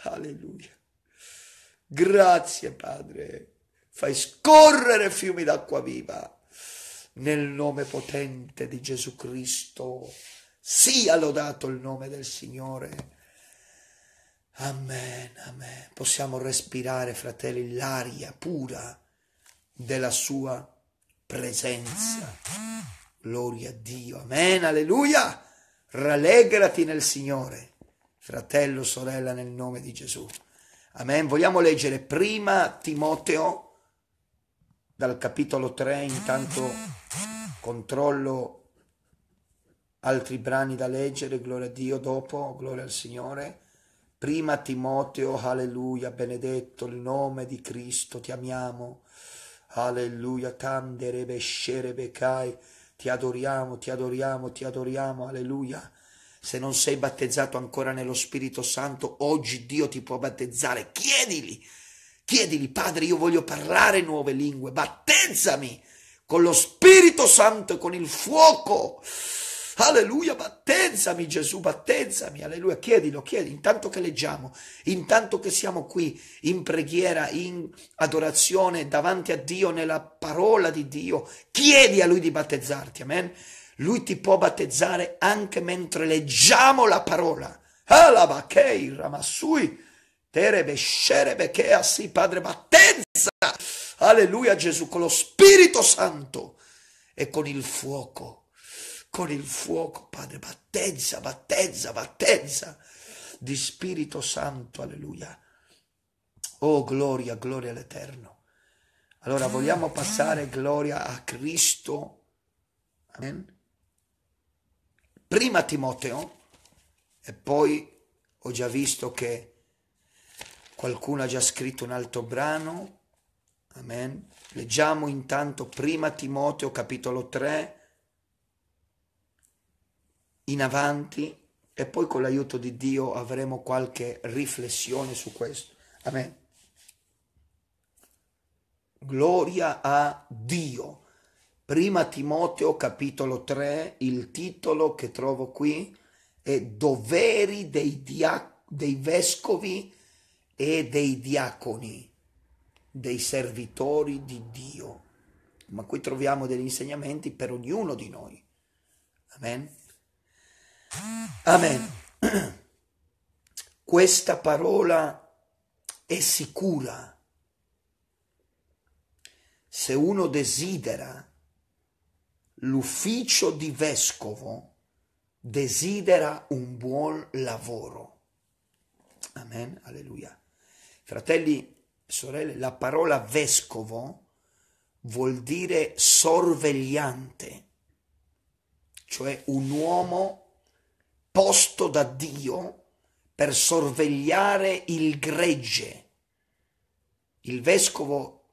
Alleluia. Grazie, Padre fai scorrere fiumi d'acqua viva. Nel nome potente di Gesù Cristo, sia lodato il nome del Signore. Amen, amen. Possiamo respirare, fratelli, l'aria pura della sua presenza. Gloria a Dio. Amen, alleluia. Rallegrati nel Signore, fratello, sorella, nel nome di Gesù. Amen. Vogliamo leggere prima Timoteo dal capitolo 3 intanto controllo altri brani da leggere, gloria a Dio dopo, gloria al Signore. Prima Timoteo, alleluia, benedetto il nome di Cristo, ti amiamo, alleluia, tandere, bescere, becai, ti adoriamo, ti adoriamo, ti adoriamo, alleluia. Se non sei battezzato ancora nello Spirito Santo, oggi Dio ti può battezzare, chiedili Chiedili, Padre, io voglio parlare nuove lingue, battezzami con lo Spirito Santo e con il fuoco. Alleluia, battezzami Gesù, battezzami, alleluia, chiedilo, chiedi, intanto che leggiamo, intanto che siamo qui in preghiera, in adorazione, davanti a Dio, nella parola di Dio, chiedi a Lui di battezzarti, amen? Lui ti può battezzare anche mentre leggiamo la parola. Alabakei, Ramassui, Terebe, scerebe, che è assi, Padre, battezza, alleluia Gesù, con lo Spirito Santo e con il fuoco, con il fuoco, Padre, battezza, battezza, battezza di Spirito Santo, alleluia. Oh, gloria, gloria all'Eterno. Allora, vogliamo passare gloria a Cristo. Amen. Prima Timoteo, e poi ho già visto che Qualcuno ha già scritto un altro brano. Amen. Leggiamo intanto prima Timoteo capitolo 3 in avanti e poi con l'aiuto di Dio avremo qualche riflessione su questo. Amen. Gloria a Dio. Prima Timoteo capitolo 3, il titolo che trovo qui è Doveri dei, dia- dei vescovi e dei diaconi, dei servitori di Dio. Ma qui troviamo degli insegnamenti per ognuno di noi. Amen. Amen. Questa parola è sicura. Se uno desidera l'ufficio di vescovo, desidera un buon lavoro. Amen. Alleluia. Fratelli sorelle, la parola vescovo vuol dire sorvegliante, cioè un uomo posto da Dio per sorvegliare il gregge. Il vescovo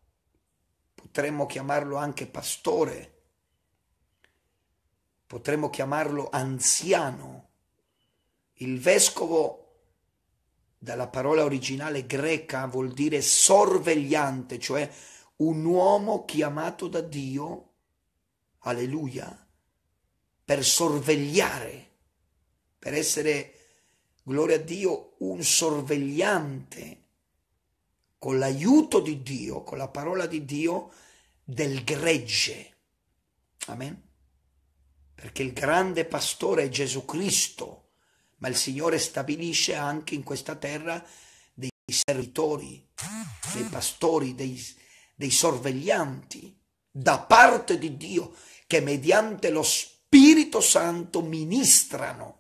potremmo chiamarlo anche pastore, potremmo chiamarlo anziano. Il vescovo dalla parola originale greca vuol dire sorvegliante, cioè un uomo chiamato da Dio, alleluia, per sorvegliare, per essere, gloria a Dio, un sorvegliante, con l'aiuto di Dio, con la parola di Dio, del gregge. Amen. Perché il grande pastore è Gesù Cristo ma il Signore stabilisce anche in questa terra dei servitori, dei pastori, dei, dei sorveglianti da parte di Dio che mediante lo Spirito Santo ministrano.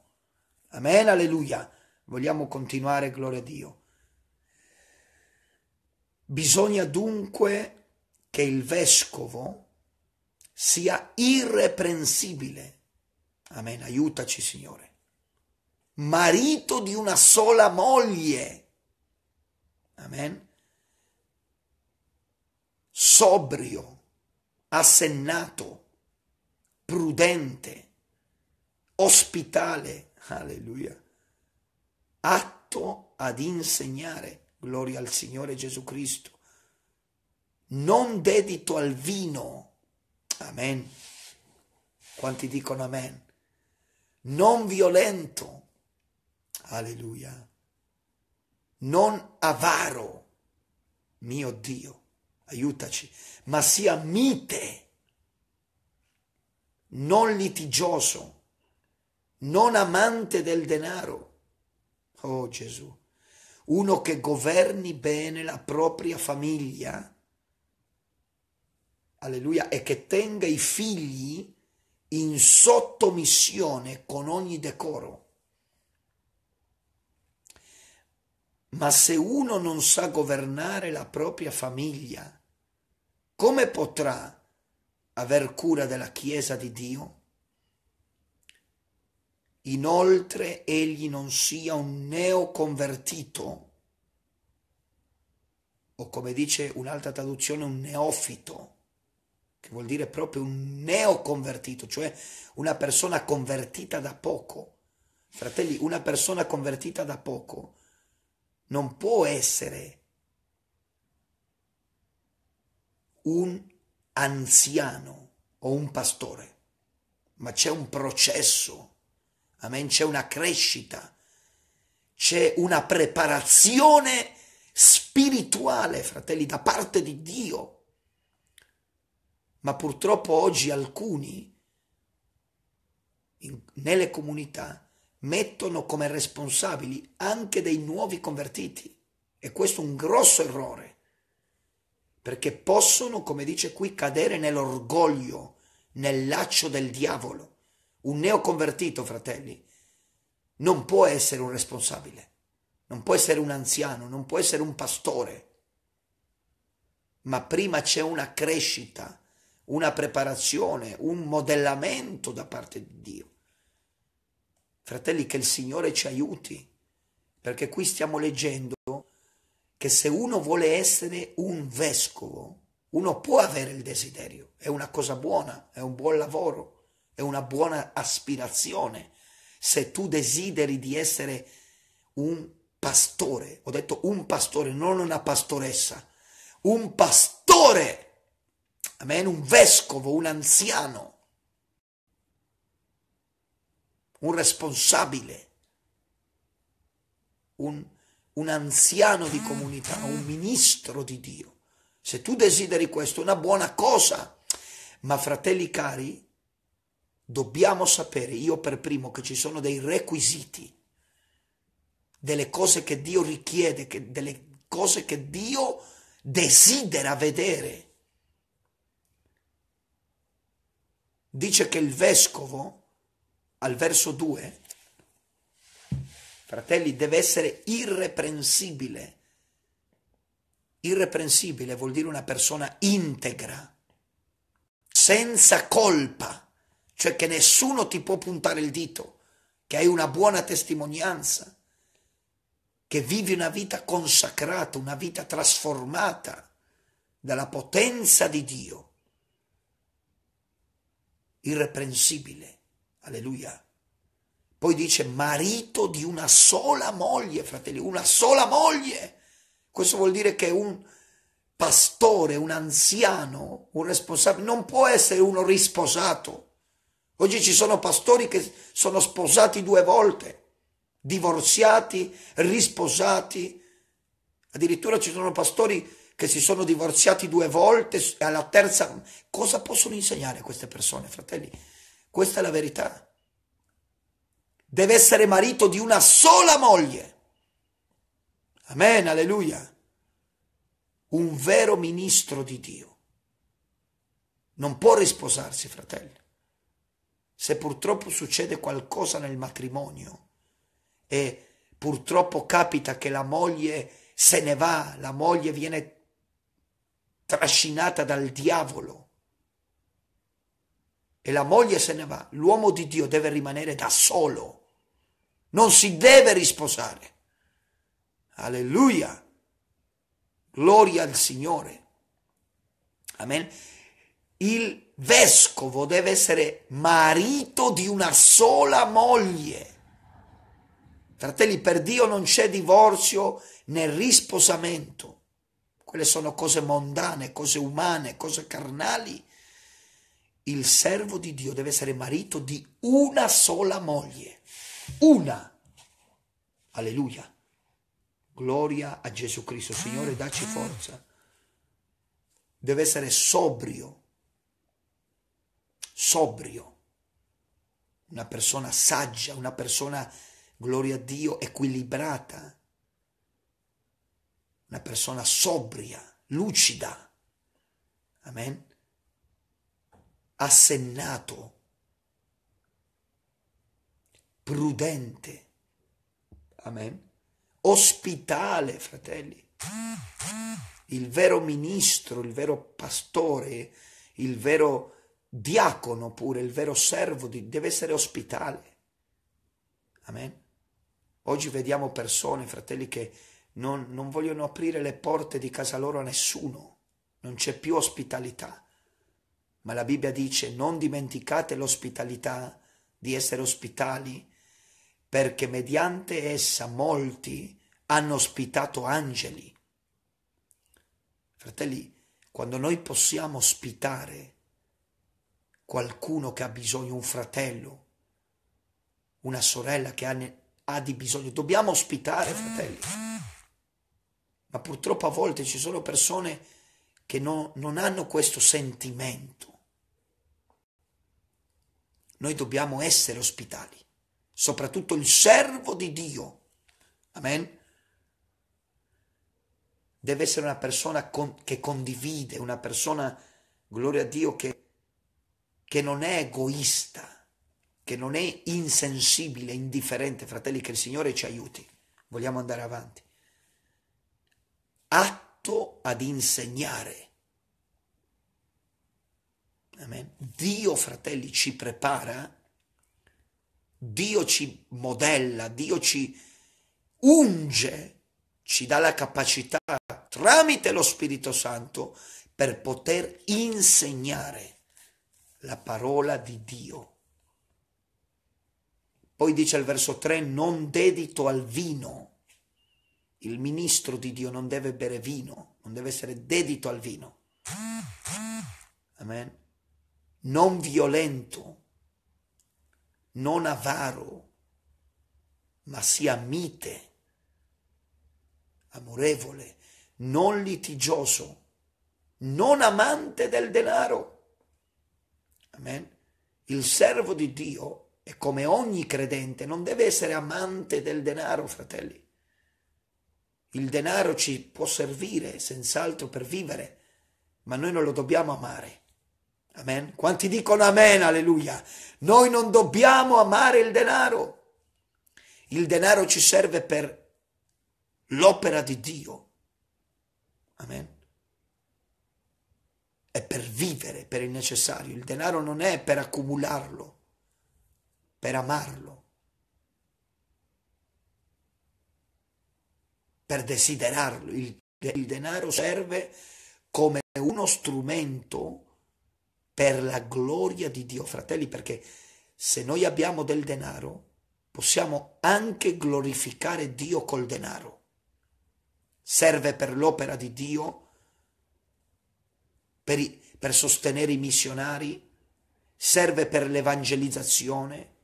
Amen, alleluia. Vogliamo continuare, gloria a Dio. Bisogna dunque che il vescovo sia irreprensibile. Amen, aiutaci Signore marito di una sola moglie. Amen. Sobrio, assennato, prudente, ospitale. Alleluia. Atto ad insegnare. Gloria al Signore Gesù Cristo. Non dedito al vino. Amen. Quanti dicono amen? Non violento, alleluia, non avaro, mio Dio, aiutaci, ma sia mite, non litigioso, non amante del denaro. Oh Gesù, uno che governi bene la propria famiglia, alleluia, e che tenga i figli in sottomissione con ogni decoro. Ma se uno non sa governare la propria famiglia, come potrà aver cura della Chiesa di Dio? Inoltre egli non sia un neoconvertito o come dice un'altra traduzione un neofito, che vuol dire proprio un neoconvertito, cioè una persona convertita da poco. Fratelli, una persona convertita da poco non può essere un anziano o un pastore, ma c'è un processo, amen, c'è una crescita, c'è una preparazione spirituale, fratelli, da parte di Dio. Ma purtroppo oggi alcuni nelle comunità mettono come responsabili anche dei nuovi convertiti. E questo è un grosso errore, perché possono, come dice qui, cadere nell'orgoglio, nel laccio del diavolo. Un neoconvertito, fratelli, non può essere un responsabile, non può essere un anziano, non può essere un pastore, ma prima c'è una crescita, una preparazione, un modellamento da parte di Dio. Fratelli, che il Signore ci aiuti, perché qui stiamo leggendo che se uno vuole essere un vescovo, uno può avere il desiderio, è una cosa buona, è un buon lavoro, è una buona aspirazione. Se tu desideri di essere un pastore, ho detto un pastore, non una pastoressa, un pastore, amen, un vescovo, un anziano, un responsabile, un, un anziano di comunità, un ministro di Dio. Se tu desideri questo, è una buona cosa. Ma fratelli cari, dobbiamo sapere, io per primo, che ci sono dei requisiti, delle cose che Dio richiede, che, delle cose che Dio desidera vedere. Dice che il vescovo al verso 2, fratelli, deve essere irreprensibile. Irreprensibile vuol dire una persona integra, senza colpa, cioè che nessuno ti può puntare il dito, che hai una buona testimonianza, che vivi una vita consacrata, una vita trasformata dalla potenza di Dio. Irreprensibile Alleluia. Poi dice marito di una sola moglie, fratelli, una sola moglie. Questo vuol dire che un pastore, un anziano, un responsabile, non può essere uno risposato. Oggi ci sono pastori che sono sposati due volte, divorziati, risposati. Addirittura ci sono pastori che si sono divorziati due volte e alla terza... Cosa possono insegnare queste persone, fratelli? Questa è la verità. Deve essere marito di una sola moglie. Amen, alleluia. Un vero ministro di Dio. Non può risposarsi, fratello. Se purtroppo succede qualcosa nel matrimonio e purtroppo capita che la moglie se ne va, la moglie viene trascinata dal diavolo, e la moglie se ne va, l'uomo di Dio deve rimanere da solo, non si deve risposare. Alleluia! Gloria al Signore. Amen. Il vescovo deve essere marito di una sola moglie. Fratelli, per Dio non c'è divorzio né risposamento. Quelle sono cose mondane, cose umane, cose carnali il servo di Dio deve essere marito di una sola moglie. Una. Alleluia. Gloria a Gesù Cristo. Signore, ah, dacci ah. forza. Deve essere sobrio. Sobrio. Una persona saggia, una persona, gloria a Dio, equilibrata. Una persona sobria, lucida. Amen assennato, prudente. Amen. Ospitale, fratelli. Il vero ministro, il vero pastore, il vero diacono pure, il vero servo di, deve essere ospitale. Amen. Oggi vediamo persone, fratelli, che non, non vogliono aprire le porte di casa loro a nessuno. Non c'è più ospitalità ma la Bibbia dice non dimenticate l'ospitalità, di essere ospitali, perché mediante essa molti hanno ospitato angeli. Fratelli, quando noi possiamo ospitare qualcuno che ha bisogno, un fratello, una sorella che ha, ne, ha di bisogno, dobbiamo ospitare, fratelli. Ma purtroppo a volte ci sono persone che che no, non hanno questo sentimento. Noi dobbiamo essere ospitali, soprattutto il servo di Dio. Amen. Deve essere una persona con, che condivide, una persona, gloria a Dio, che, che non è egoista, che non è insensibile, indifferente. Fratelli, che il Signore ci aiuti. Vogliamo andare avanti. Atti apto ad insegnare. Amen. Dio, fratelli, ci prepara, Dio ci modella, Dio ci unge, ci dà la capacità tramite lo Spirito Santo per poter insegnare la parola di Dio. Poi dice il verso 3, non dedito al vino, il ministro di Dio non deve bere vino, non deve essere dedito al vino. Amen. Non violento, non avaro, ma sia mite, amorevole, non litigioso, non amante del denaro. Amen. Il servo di Dio, e come ogni credente, non deve essere amante del denaro, fratelli. Il denaro ci può servire senz'altro per vivere, ma noi non lo dobbiamo amare. Amen. Quanti dicono amen, alleluia. Noi non dobbiamo amare il denaro. Il denaro ci serve per l'opera di Dio. Amen. È per vivere, per il necessario. Il denaro non è per accumularlo, per amarlo. per desiderarlo. Il, il denaro serve come uno strumento per la gloria di Dio, fratelli, perché se noi abbiamo del denaro, possiamo anche glorificare Dio col denaro. Serve per l'opera di Dio, per, i, per sostenere i missionari, serve per l'evangelizzazione,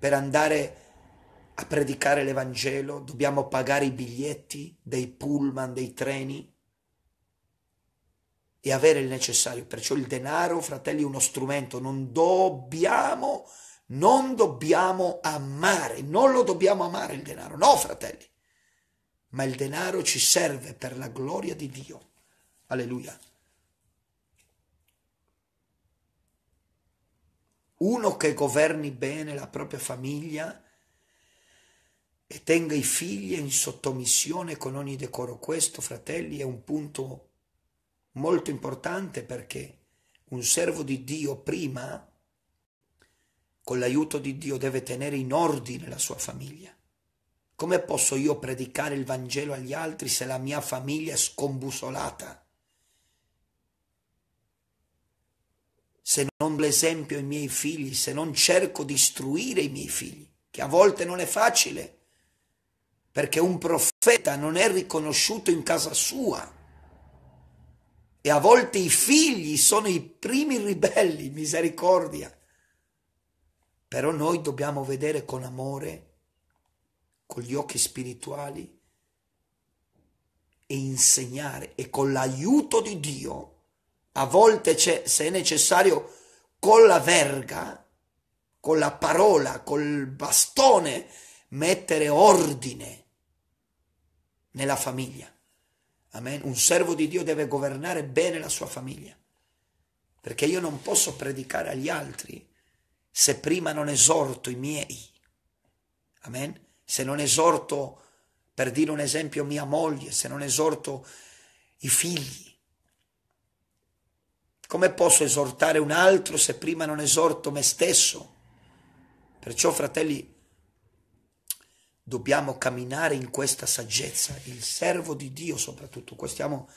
per andare a a predicare l'Evangelo, dobbiamo pagare i biglietti dei pullman, dei treni e avere il necessario. Perciò il denaro, fratelli, è uno strumento. Non dobbiamo, non dobbiamo amare, non lo dobbiamo amare il denaro, no, fratelli. Ma il denaro ci serve per la gloria di Dio. Alleluia. Uno che governi bene la propria famiglia e tenga i figli in sottomissione con ogni decoro. Questo, fratelli, è un punto molto importante perché un servo di Dio prima, con l'aiuto di Dio, deve tenere in ordine la sua famiglia. Come posso io predicare il Vangelo agli altri se la mia famiglia è scombusolata? Se non l'esempio ai miei figli, se non cerco di istruire i miei figli, che a volte non è facile, perché un profeta non è riconosciuto in casa sua. E a volte i figli sono i primi ribelli, misericordia. Però noi dobbiamo vedere con amore, con gli occhi spirituali e insegnare e con l'aiuto di Dio, a volte se è necessario, con la verga, con la parola, col bastone, mettere ordine nella famiglia. Amen. Un servo di Dio deve governare bene la sua famiglia, perché io non posso predicare agli altri se prima non esorto i miei. Amen. Se non esorto, per dire un esempio, mia moglie, se non esorto i figli. Come posso esortare un altro se prima non esorto me stesso? Perciò, fratelli, dobbiamo camminare in questa saggezza, il servo di Dio soprattutto. Qua stiamo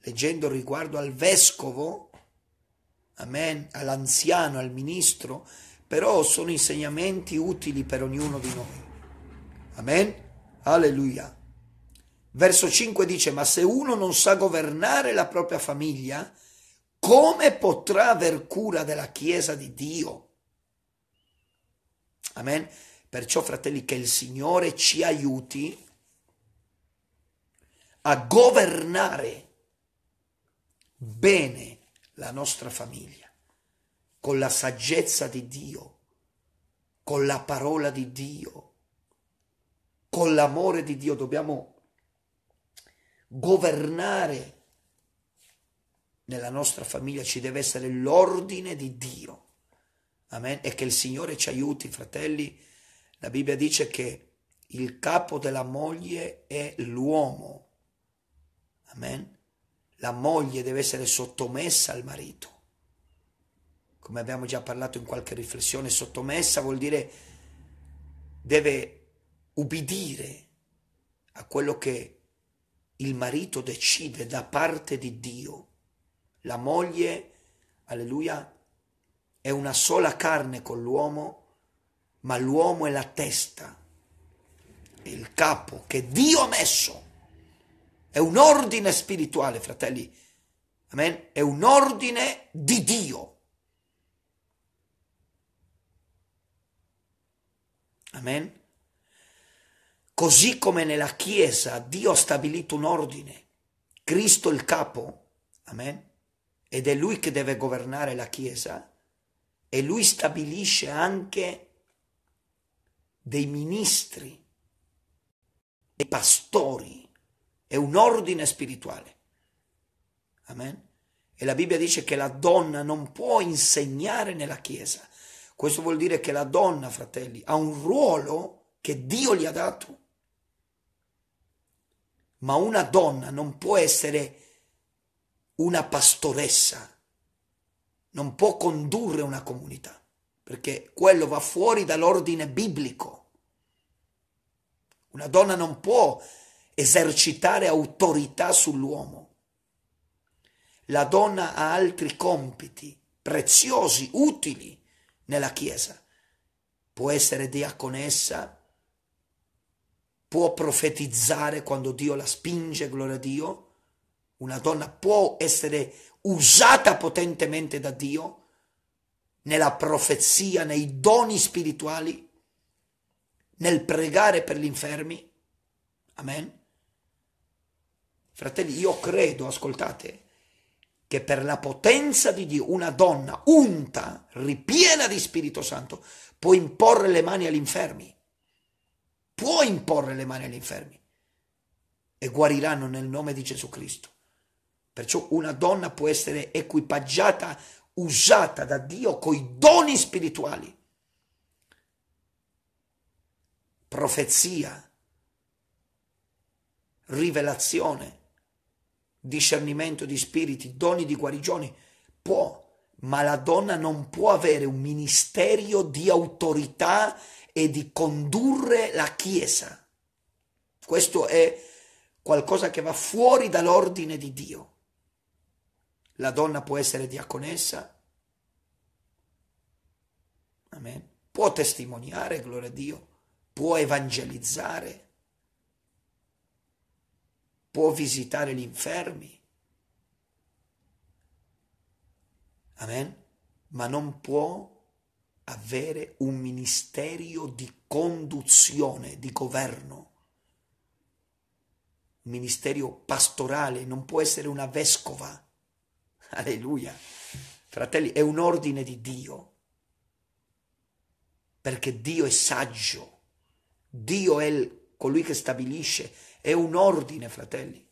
leggendo riguardo al vescovo, amen, all'anziano, al ministro, però sono insegnamenti utili per ognuno di noi. Amen. Alleluia. Verso 5 dice, ma se uno non sa governare la propria famiglia, come potrà aver cura della Chiesa di Dio? Amen. Perciò, fratelli, che il Signore ci aiuti a governare bene la nostra famiglia, con la saggezza di Dio, con la parola di Dio, con l'amore di Dio. Dobbiamo governare nella nostra famiglia, ci deve essere l'ordine di Dio. Amen. E che il Signore ci aiuti, fratelli la Bibbia dice che il capo della moglie è l'uomo. Amen. La moglie deve essere sottomessa al marito. Come abbiamo già parlato in qualche riflessione, sottomessa vuol dire deve ubbidire a quello che il marito decide da parte di Dio. La moglie, alleluia, è una sola carne con l'uomo ma l'uomo è la testa, è il capo che Dio ha messo. È un ordine spirituale, fratelli. Amen? È un ordine di Dio. Amen? Così come nella Chiesa Dio ha stabilito un ordine, Cristo il capo, amen? Ed è Lui che deve governare la Chiesa e Lui stabilisce anche dei ministri, dei pastori, è un ordine spirituale. Amen. E la Bibbia dice che la donna non può insegnare nella Chiesa. Questo vuol dire che la donna, fratelli, ha un ruolo che Dio gli ha dato. Ma una donna non può essere una pastoressa, non può condurre una comunità, perché quello va fuori dall'ordine biblico. Una donna non può esercitare autorità sull'uomo. La donna ha altri compiti preziosi, utili nella Chiesa. Può essere diaconessa, può profetizzare quando Dio la spinge, gloria a Dio. Una donna può essere usata potentemente da Dio nella profezia, nei doni spirituali nel pregare per gli infermi. Amen. Fratelli, io credo, ascoltate, che per la potenza di Dio una donna unta, ripiena di Spirito Santo, può imporre le mani agli infermi. Può imporre le mani agli infermi. E guariranno nel nome di Gesù Cristo. Perciò una donna può essere equipaggiata, usata da Dio coi doni spirituali profezia, rivelazione, discernimento di spiriti, doni di guarigioni, può, ma la donna non può avere un ministero di autorità e di condurre la Chiesa. Questo è qualcosa che va fuori dall'ordine di Dio. La donna può essere diaconessa, Amen. può testimoniare, gloria a Dio, può evangelizzare, può visitare gli infermi. Amen? Ma non può avere un ministero di conduzione, di governo, un ministero pastorale, non può essere una vescova. Alleluia. Fratelli, è un ordine di Dio, perché Dio è saggio. Dio è colui che stabilisce, è un ordine, fratelli.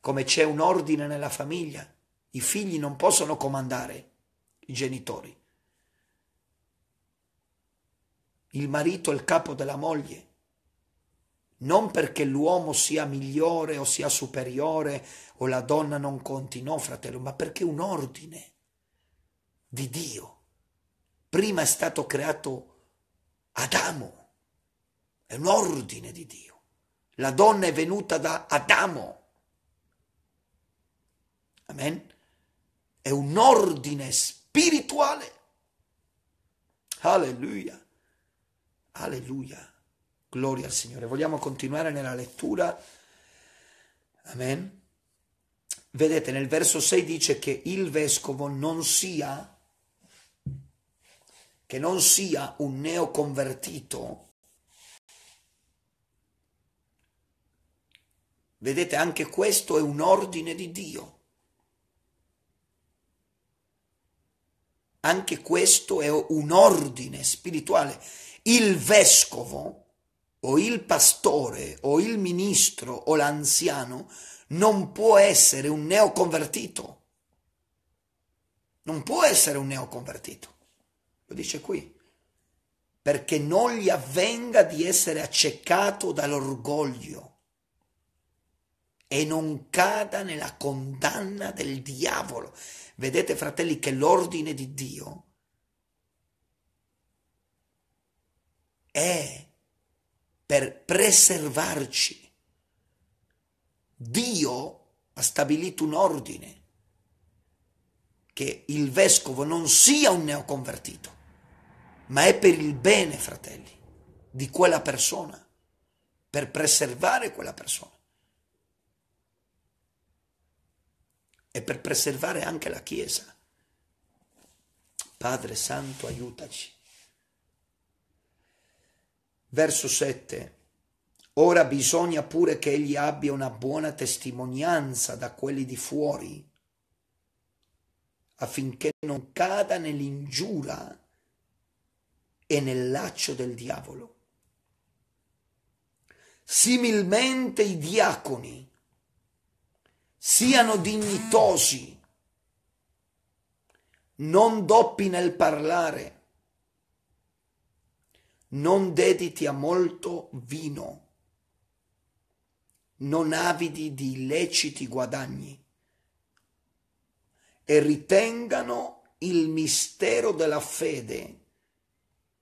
Come c'è un ordine nella famiglia, i figli non possono comandare i genitori. Il marito è il capo della moglie, non perché l'uomo sia migliore o sia superiore o la donna non conti, no fratello, ma perché un ordine di Dio. Prima è stato creato Adamo è un ordine di Dio. La donna è venuta da Adamo. Amen? È un ordine spirituale. Alleluia. Alleluia. Gloria al Signore. Vogliamo continuare nella lettura. Amen. Vedete, nel verso 6 dice che il vescovo non sia, che non sia un neoconvertito, Vedete, anche questo è un ordine di Dio. Anche questo è un ordine spirituale. Il vescovo o il pastore o il ministro o l'anziano non può essere un neoconvertito. Non può essere un neoconvertito. Lo dice qui. Perché non gli avvenga di essere accecato dall'orgoglio e non cada nella condanna del diavolo. Vedete, fratelli, che l'ordine di Dio è per preservarci. Dio ha stabilito un ordine che il vescovo non sia un neoconvertito, ma è per il bene, fratelli, di quella persona, per preservare quella persona. e per preservare anche la Chiesa. Padre Santo, aiutaci. Verso 7. Ora bisogna pure che egli abbia una buona testimonianza da quelli di fuori, affinché non cada nell'ingiura e nel laccio del diavolo. Similmente i diaconi siano dignitosi, non doppi nel parlare, non dediti a molto vino, non avidi di illeciti guadagni e ritengano il mistero della fede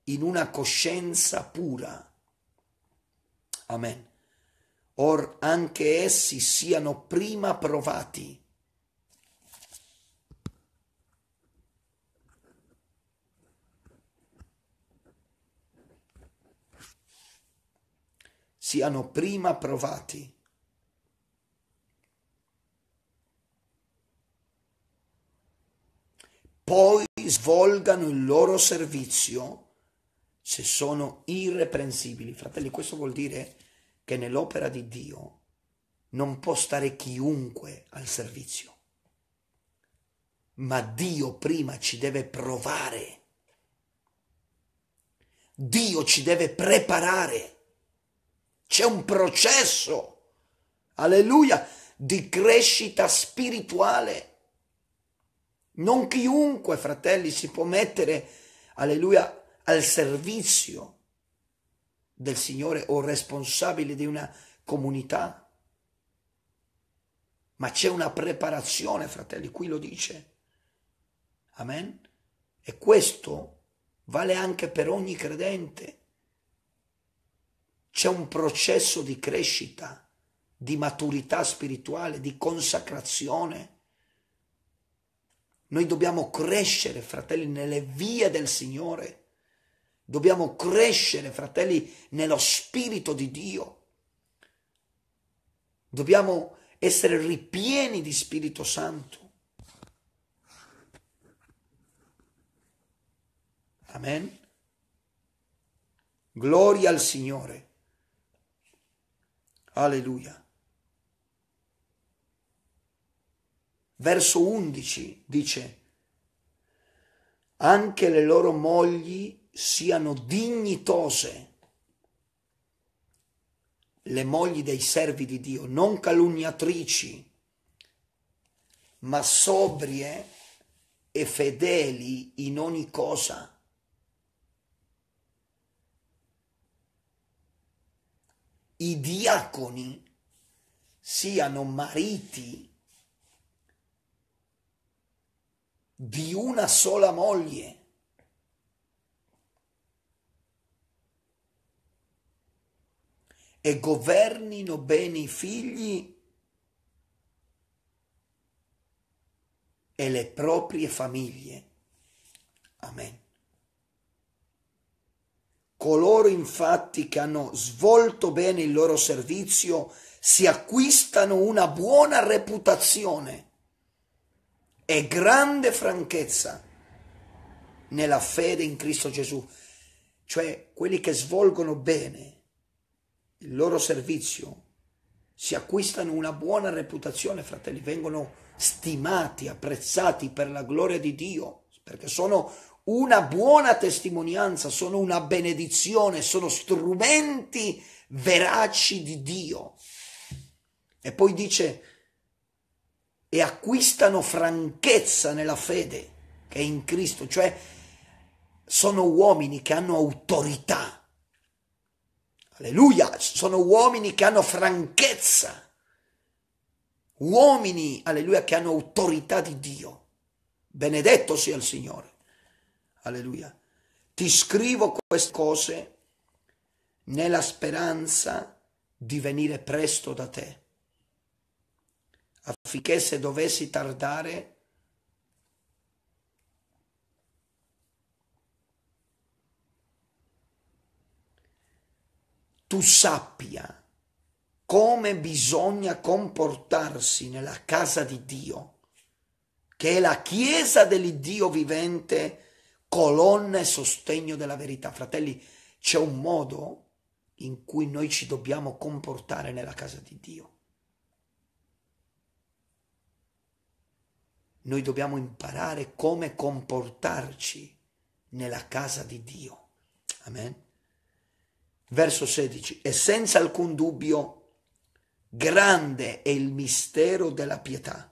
in una coscienza pura. Amen or anche essi siano prima provati. Siano prima provati. Poi svolgano il loro servizio se sono irreprensibili. Fratelli, questo vuol dire che nell'opera di Dio non può stare chiunque al servizio, ma Dio prima ci deve provare, Dio ci deve preparare, c'è un processo, alleluia, di crescita spirituale. Non chiunque, fratelli, si può mettere, alleluia, al servizio del Signore o responsabile di una comunità, ma c'è una preparazione, fratelli, qui lo dice. Amen? E questo vale anche per ogni credente. C'è un processo di crescita, di maturità spirituale, di consacrazione. Noi dobbiamo crescere, fratelli, nelle vie del Signore Dobbiamo crescere, fratelli, nello Spirito di Dio. Dobbiamo essere ripieni di Spirito Santo. Amen. Gloria al Signore. Alleluia. Verso 11 dice, anche le loro mogli siano dignitose le mogli dei servi di Dio, non calunniatrici, ma sobrie e fedeli in ogni cosa. I diaconi siano mariti di una sola moglie. e governino bene i figli e le proprie famiglie. Amen. Coloro infatti che hanno svolto bene il loro servizio si acquistano una buona reputazione e grande franchezza nella fede in Cristo Gesù. Cioè quelli che svolgono bene il loro servizio, si acquistano una buona reputazione, fratelli, vengono stimati, apprezzati per la gloria di Dio, perché sono una buona testimonianza, sono una benedizione, sono strumenti veraci di Dio. E poi dice, e acquistano franchezza nella fede che è in Cristo, cioè sono uomini che hanno autorità Alleluia, sono uomini che hanno franchezza, uomini, alleluia, che hanno autorità di Dio. Benedetto sia il Signore. Alleluia. Ti scrivo queste cose nella speranza di venire presto da te, affinché se dovessi tardare tu sappia come bisogna comportarsi nella casa di Dio, che è la chiesa dell'Iddio vivente, colonna e sostegno della verità. Fratelli, c'è un modo in cui noi ci dobbiamo comportare nella casa di Dio. Noi dobbiamo imparare come comportarci nella casa di Dio. Amen verso 16, e senza alcun dubbio grande è il mistero della pietà.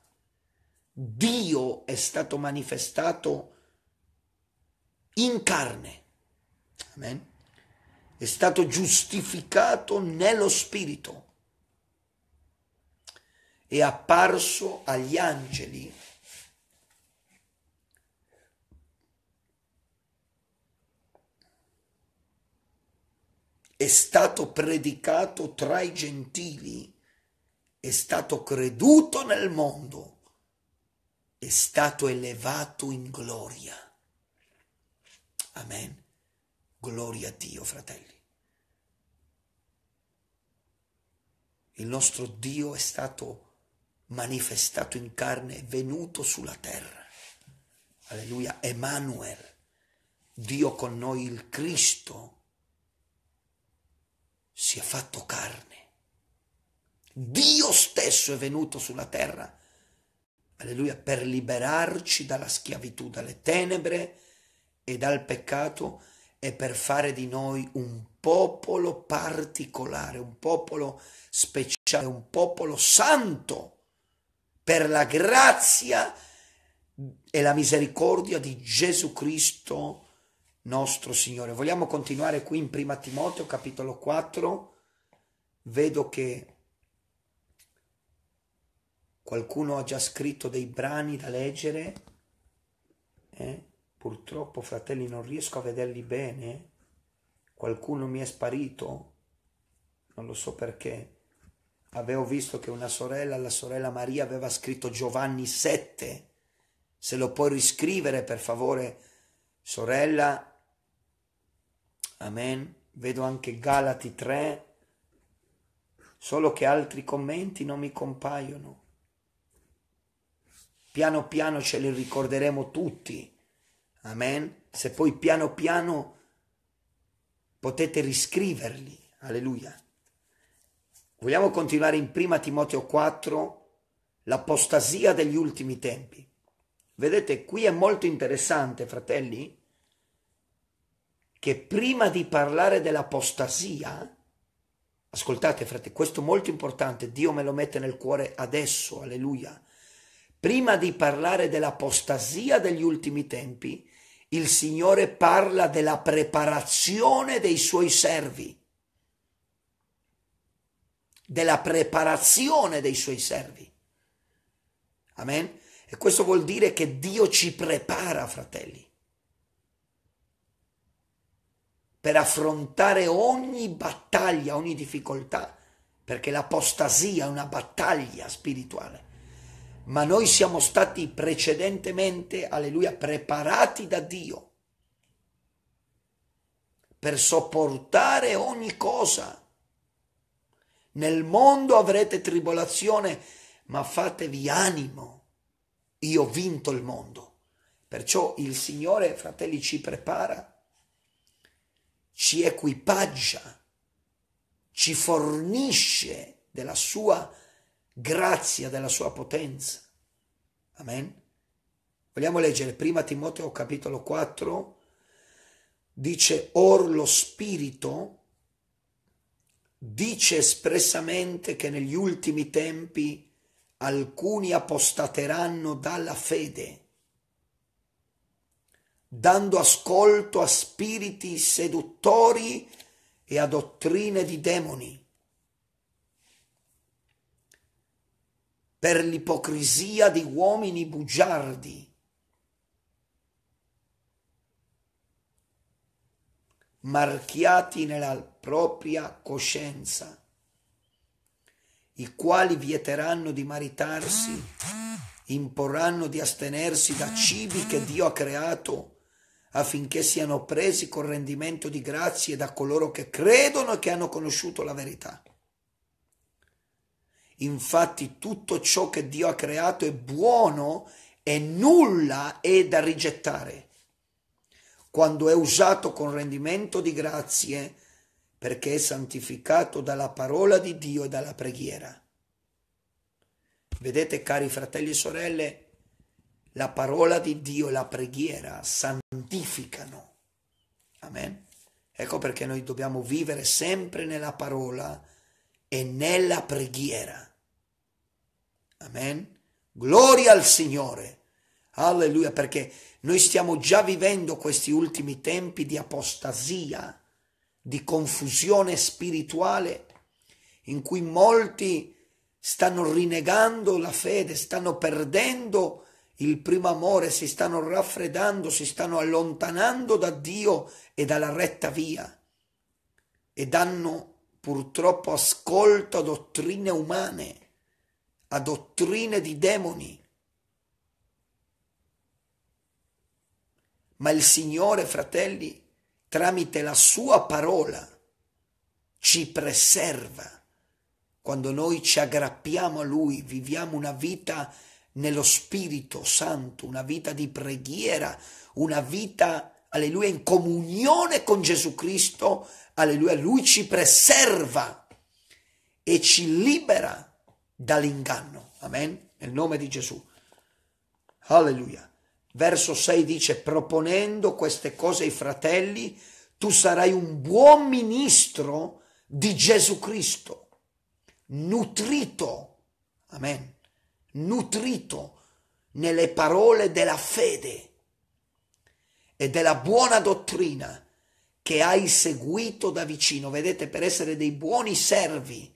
Dio è stato manifestato in carne. Amen. È stato giustificato nello spirito. È apparso agli angeli è stato predicato tra i gentili, è stato creduto nel mondo, è stato elevato in gloria. Amen. Gloria a Dio, fratelli. Il nostro Dio è stato manifestato in carne, è venuto sulla terra. Alleluia. Emanuel, Dio con noi, il Cristo si è fatto carne. Dio stesso è venuto sulla terra, alleluia, per liberarci dalla schiavitù, dalle tenebre e dal peccato e per fare di noi un popolo particolare, un popolo speciale, un popolo santo, per la grazia e la misericordia di Gesù Cristo nostro Signore. Vogliamo continuare qui in Prima Timoteo capitolo 4. Vedo che qualcuno ha già scritto dei brani da leggere. Eh? Purtroppo, fratelli, non riesco a vederli bene. Qualcuno mi è sparito. Non lo so perché. Avevo visto che una sorella, la sorella Maria, aveva scritto Giovanni 7. Se lo puoi riscrivere, per favore, sorella, Amen. Vedo anche Galati 3, solo che altri commenti non mi compaiono. Piano piano ce li ricorderemo tutti. Amen. Se poi piano piano potete riscriverli. Alleluia. Vogliamo continuare in 1 Timoteo 4, l'apostasia degli ultimi tempi. Vedete, qui è molto interessante, fratelli, che prima di parlare dell'apostasia, ascoltate frate, questo è molto importante, Dio me lo mette nel cuore adesso, alleluia, prima di parlare dell'apostasia degli ultimi tempi, il Signore parla della preparazione dei suoi servi, della preparazione dei suoi servi. Amen? E questo vuol dire che Dio ci prepara, fratelli. per affrontare ogni battaglia, ogni difficoltà, perché l'apostasia è una battaglia spirituale. Ma noi siamo stati precedentemente, alleluia, preparati da Dio per sopportare ogni cosa. Nel mondo avrete tribolazione, ma fatevi animo. Io ho vinto il mondo. Perciò il Signore, fratelli, ci prepara ci equipaggia, ci fornisce della sua grazia, della sua potenza. Amen. Vogliamo leggere prima Timoteo capitolo 4, dice or lo spirito dice espressamente che negli ultimi tempi alcuni apostateranno dalla fede dando ascolto a spiriti seduttori e a dottrine di demoni, per l'ipocrisia di uomini bugiardi. marchiati nella propria coscienza, i quali vieteranno di maritarsi, imporranno di astenersi da cibi che Dio ha creato affinché siano presi con rendimento di grazie da coloro che credono e che hanno conosciuto la verità. Infatti tutto ciò che Dio ha creato è buono e nulla è da rigettare quando è usato con rendimento di grazie perché è santificato dalla parola di Dio e dalla preghiera. Vedete cari fratelli e sorelle, la parola di Dio e la preghiera santificano. Amen. Ecco perché noi dobbiamo vivere sempre nella parola e nella preghiera. Amen. Gloria al Signore. Alleluia, perché noi stiamo già vivendo questi ultimi tempi di apostasia, di confusione spirituale, in cui molti stanno rinnegando la fede, stanno perdendo il primo amore si stanno raffreddando, si stanno allontanando da Dio e dalla retta via e danno purtroppo ascolto a dottrine umane, a dottrine di demoni. Ma il Signore, fratelli, tramite la sua parola ci preserva. Quando noi ci aggrappiamo a Lui, viviamo una vita nello Spirito Santo, una vita di preghiera, una vita, alleluia, in comunione con Gesù Cristo, alleluia, lui ci preserva e ci libera dall'inganno. Amen. Nel nome di Gesù. Alleluia. Verso 6 dice, proponendo queste cose ai fratelli, tu sarai un buon ministro di Gesù Cristo, nutrito. Amen nutrito nelle parole della fede e della buona dottrina che hai seguito da vicino. Vedete, per essere dei buoni servi,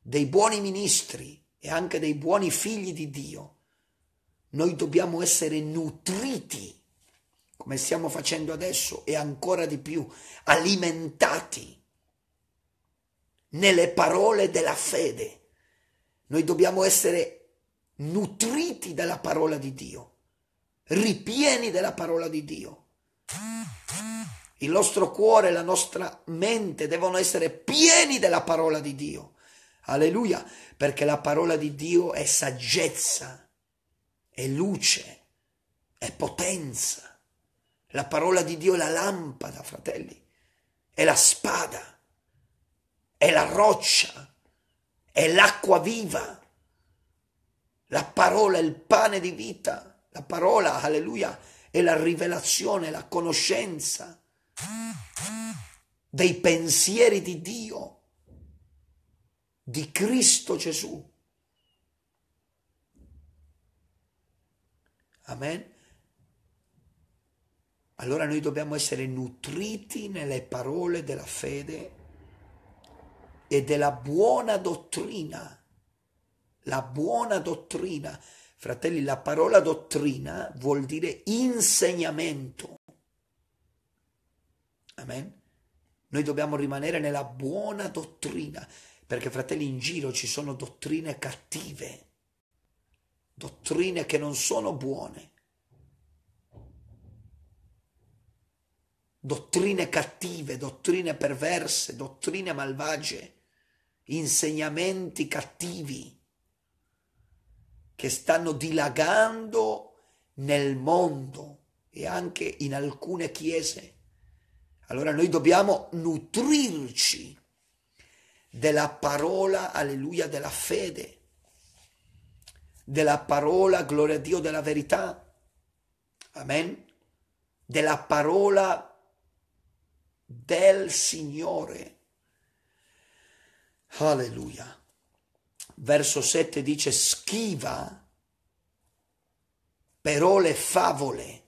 dei buoni ministri e anche dei buoni figli di Dio, noi dobbiamo essere nutriti, come stiamo facendo adesso, e ancora di più, alimentati nelle parole della fede. Noi dobbiamo essere nutriti dalla parola di Dio, ripieni della parola di Dio. Il nostro cuore, la nostra mente devono essere pieni della parola di Dio. Alleluia, perché la parola di Dio è saggezza, è luce, è potenza. La parola di Dio è la lampada, fratelli, è la spada, è la roccia, è l'acqua viva la parola è il pane di vita. La parola, alleluia, è la rivelazione, la conoscenza dei pensieri di Dio, di Cristo Gesù. Amen. Allora noi dobbiamo essere nutriti nelle parole della fede e della buona dottrina la buona dottrina. Fratelli, la parola dottrina vuol dire insegnamento. Amen. Noi dobbiamo rimanere nella buona dottrina, perché fratelli in giro ci sono dottrine cattive, dottrine che non sono buone, dottrine cattive, dottrine perverse, dottrine malvagie, insegnamenti cattivi che stanno dilagando nel mondo e anche in alcune chiese. Allora noi dobbiamo nutrirci della parola, alleluia, della fede, della parola, gloria a Dio, della verità. Amen. Della parola del Signore. Alleluia verso 7 dice schiva però le favole,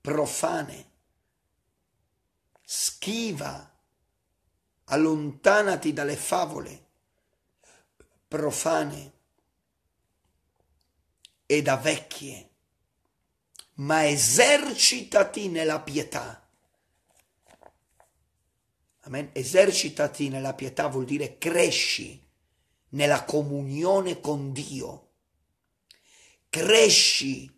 profane, schiva, allontanati dalle favole, profane e da vecchie, ma esercitati nella pietà Amen. Esercitati nella pietà vuol dire cresci nella comunione con Dio. Cresci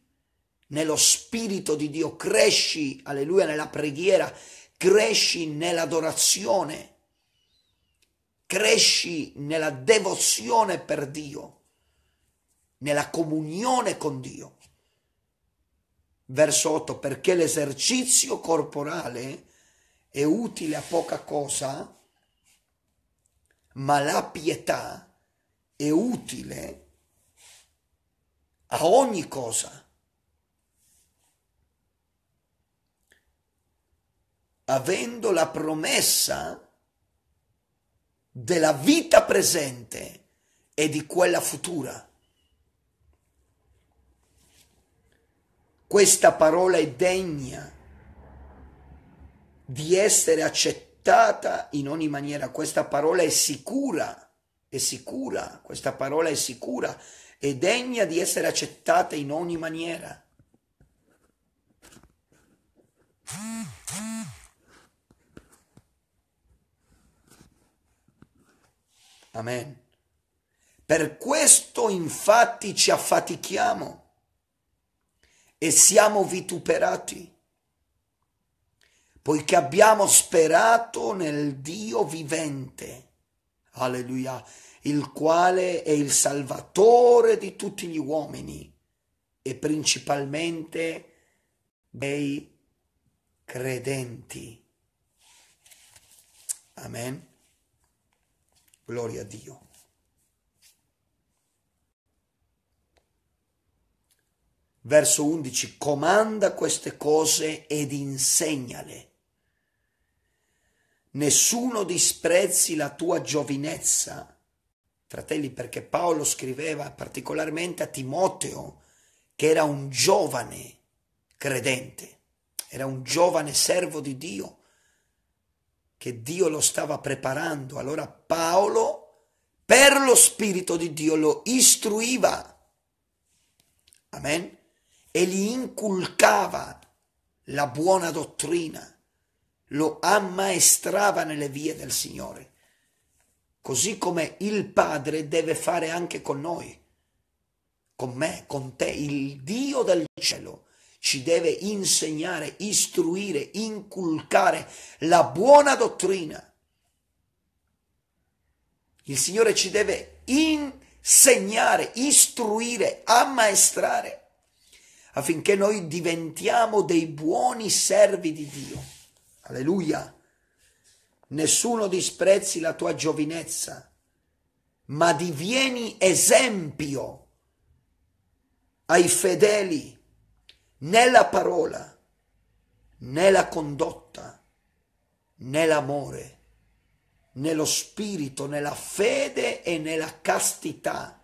nello spirito di Dio, cresci, alleluia, nella preghiera, cresci nell'adorazione, cresci nella devozione per Dio, nella comunione con Dio. Verso 8, perché l'esercizio corporale È è utile a poca cosa, ma la pietà è utile a ogni cosa. Avendo la promessa della vita presente e di quella futura. Questa parola è degna di essere accettata in ogni maniera. Questa parola è sicura, è sicura, questa parola è sicura, è degna di essere accettata in ogni maniera. Amen. Per questo infatti ci affatichiamo e siamo vituperati poiché abbiamo sperato nel Dio vivente, alleluia, il quale è il Salvatore di tutti gli uomini e principalmente dei credenti. Amen. Gloria a Dio. Verso 11. Comanda queste cose ed insegnale nessuno disprezzi la tua giovinezza. Fratelli, perché Paolo scriveva particolarmente a Timoteo, che era un giovane credente, era un giovane servo di Dio, che Dio lo stava preparando. Allora Paolo, per lo Spirito di Dio, lo istruiva. Amen? E gli inculcava la buona dottrina lo ammaestrava nelle vie del Signore. Così come il Padre deve fare anche con noi, con me, con te, il Dio del cielo ci deve insegnare, istruire, inculcare la buona dottrina. Il Signore ci deve insegnare, istruire, ammaestrare, affinché noi diventiamo dei buoni servi di Dio. Alleluia. Nessuno disprezzi la tua giovinezza, ma divieni esempio ai fedeli nella parola, nella condotta, nell'amore, nello spirito, nella fede e nella castità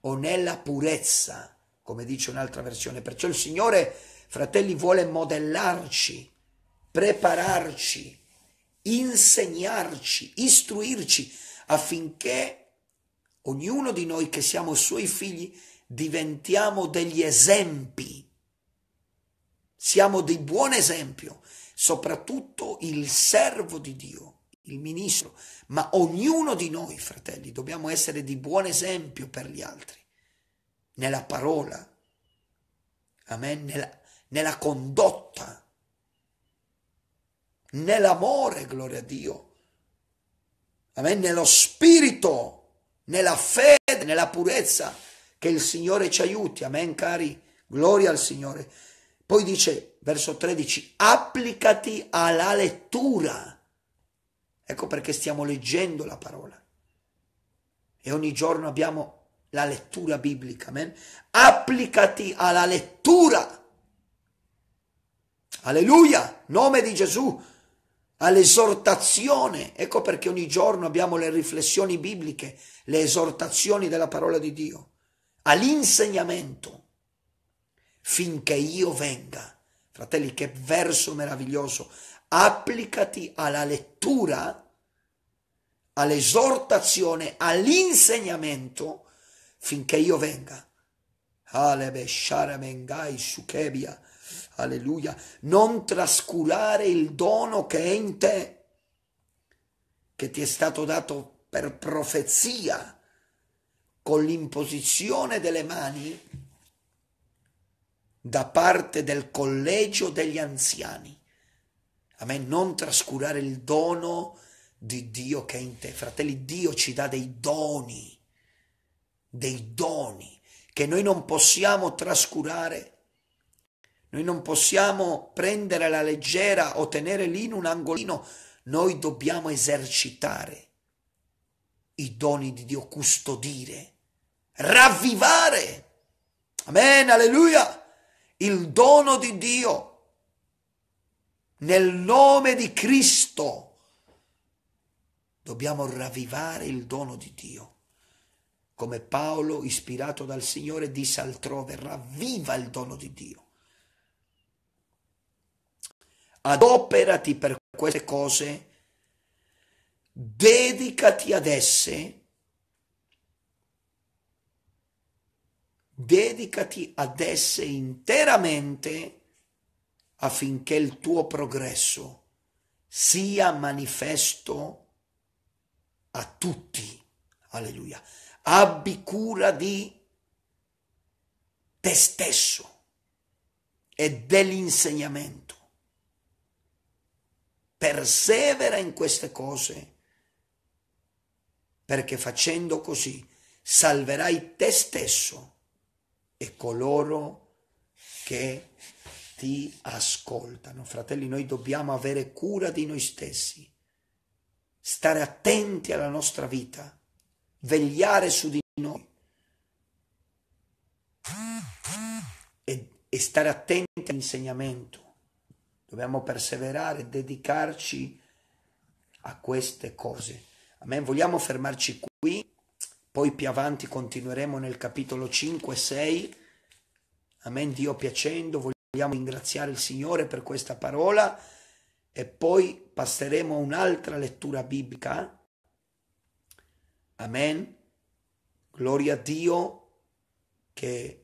o nella purezza, come dice un'altra versione. Perciò il Signore, fratelli, vuole modellarci prepararci, insegnarci, istruirci affinché ognuno di noi che siamo suoi figli diventiamo degli esempi. Siamo di buon esempio, soprattutto il servo di Dio, il ministro, ma ognuno di noi, fratelli, dobbiamo essere di buon esempio per gli altri, nella parola, amen, nella, nella condotta nell'amore, gloria a Dio. Amen, nello spirito, nella fede, nella purezza, che il Signore ci aiuti. Amen, cari, gloria al Signore. Poi dice, verso 13, applicati alla lettura. Ecco perché stiamo leggendo la parola. E ogni giorno abbiamo la lettura biblica. Amen. Applicati alla lettura. Alleluia, nome di Gesù all'esortazione. Ecco perché ogni giorno abbiamo le riflessioni bibliche, le esortazioni della parola di Dio, all'insegnamento, finché io venga. Fratelli, che verso meraviglioso. Applicati alla lettura, all'esortazione, all'insegnamento, finché io venga. Alebe Sharabengai Sukebia alleluia, non trascurare il dono che è in te, che ti è stato dato per profezia, con l'imposizione delle mani da parte del collegio degli anziani. Amen, non trascurare il dono di Dio che è in te. Fratelli, Dio ci dà dei doni, dei doni che noi non possiamo trascurare noi non possiamo prendere la leggera o tenere lì in un angolino, noi dobbiamo esercitare i doni di Dio, custodire, ravvivare. Amen, alleluia! Il dono di Dio nel nome di Cristo. Dobbiamo ravvivare il dono di Dio. Come Paolo, ispirato dal Signore, disse altrove, ravviva il dono di Dio adoperati per queste cose, dedicati ad esse, dedicati ad esse interamente affinché il tuo progresso sia manifesto a tutti. Alleluia. Abbi cura di te stesso e dell'insegnamento persevera in queste cose, perché facendo così salverai te stesso e coloro che ti ascoltano. Fratelli, noi dobbiamo avere cura di noi stessi, stare attenti alla nostra vita, vegliare su di noi e, stare attenti all'insegnamento Dobbiamo perseverare, dedicarci a queste cose. Amen. Vogliamo fermarci qui, poi più avanti continueremo nel capitolo 5 e 6. Amen. Dio piacendo, vogliamo ringraziare il Signore per questa parola e poi passeremo a un'altra lettura biblica. Amen. Gloria a Dio che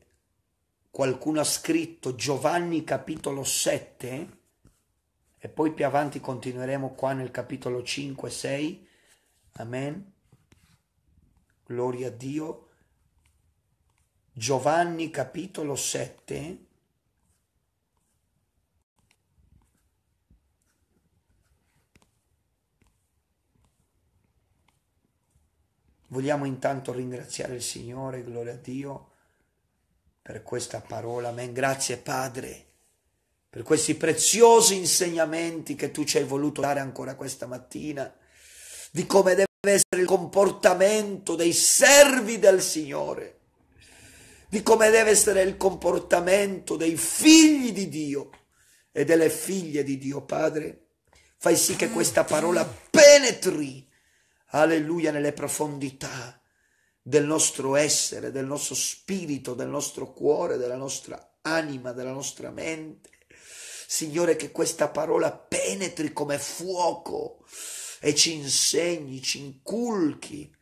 qualcuno ha scritto Giovanni capitolo 7 e poi più avanti continueremo qua nel capitolo 5 6. Amen. Gloria a Dio. Giovanni capitolo 7. Vogliamo intanto ringraziare il Signore, gloria a Dio, per questa parola. Amen. Grazie Padre per questi preziosi insegnamenti che tu ci hai voluto dare ancora questa mattina, di come deve essere il comportamento dei servi del Signore, di come deve essere il comportamento dei figli di Dio e delle figlie di Dio Padre. Fai sì che questa parola penetri, alleluia, nelle profondità del nostro essere, del nostro spirito, del nostro cuore, della nostra anima, della nostra mente, Signore, che questa parola penetri come fuoco e ci insegni, ci inculchi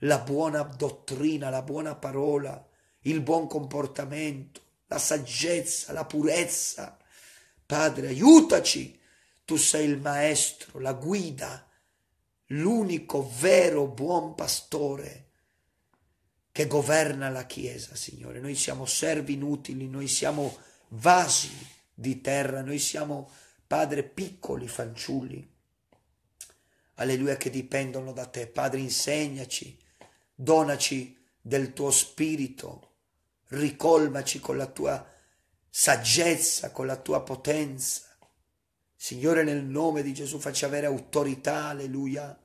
la buona dottrina, la buona parola, il buon comportamento, la saggezza, la purezza. Padre, aiutaci. Tu sei il maestro, la guida, l'unico vero buon pastore che governa la Chiesa, Signore. Noi siamo servi inutili, noi siamo vasi di terra, noi siamo, Padre, piccoli fanciulli. Alleluia, che dipendono da te. Padre, insegnaci, donaci del tuo spirito, ricolmaci con la tua saggezza, con la tua potenza. Signore, nel nome di Gesù, facci avere autorità, alleluia.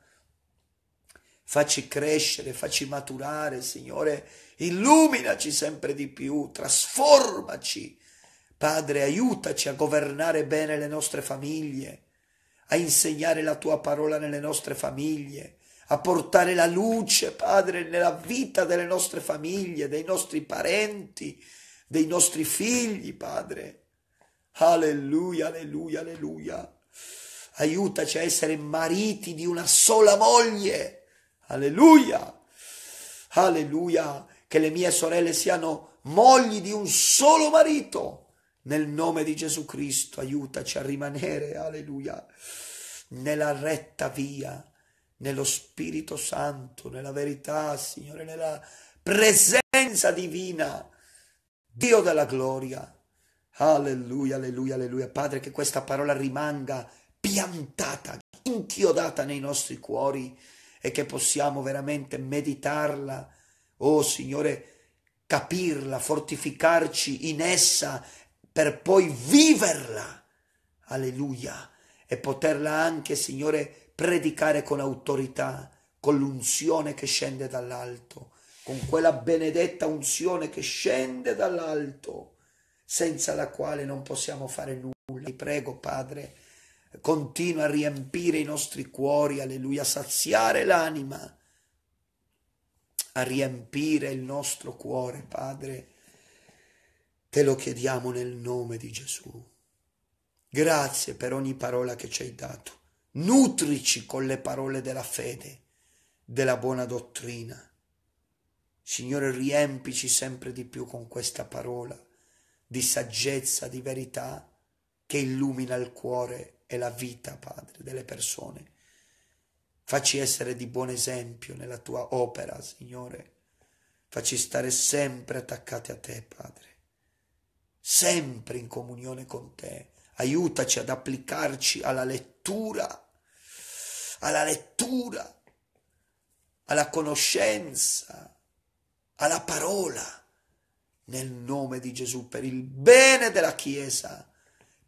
Facci crescere, facci maturare, Signore. Illuminaci sempre di più, trasformaci Padre, aiutaci a governare bene le nostre famiglie, a insegnare la tua parola nelle nostre famiglie, a portare la luce, Padre, nella vita delle nostre famiglie, dei nostri parenti, dei nostri figli, Padre. Alleluia, alleluia, alleluia. Aiutaci a essere mariti di una sola moglie. Alleluia. Alleluia. Che le mie sorelle siano mogli di un solo marito nel nome di Gesù Cristo aiutaci a rimanere, alleluia, nella retta via, nello Spirito Santo, nella verità, Signore, nella presenza divina, Dio della gloria. Alleluia, alleluia, alleluia. Padre, che questa parola rimanga piantata, inchiodata nei nostri cuori e che possiamo veramente meditarla. Oh Signore, capirla, fortificarci in essa per poi viverla. Alleluia. E poterla anche, Signore, predicare con autorità, con l'unzione che scende dall'alto, con quella benedetta unzione che scende dall'alto, senza la quale non possiamo fare nulla. Ti prego, Padre, continua a riempire i nostri cuori, alleluia, a saziare l'anima, a riempire il nostro cuore, Padre Te lo chiediamo nel nome di Gesù. Grazie per ogni parola che ci hai dato. Nutrici con le parole della fede, della buona dottrina. Signore, riempici sempre di più con questa parola di saggezza, di verità che illumina il cuore e la vita, Padre, delle persone. Facci essere di buon esempio nella tua opera, Signore. Facci stare sempre attaccati a te, Padre sempre in comunione con te. Aiutaci ad applicarci alla lettura, alla lettura, alla conoscenza, alla parola, nel nome di Gesù, per il bene della Chiesa,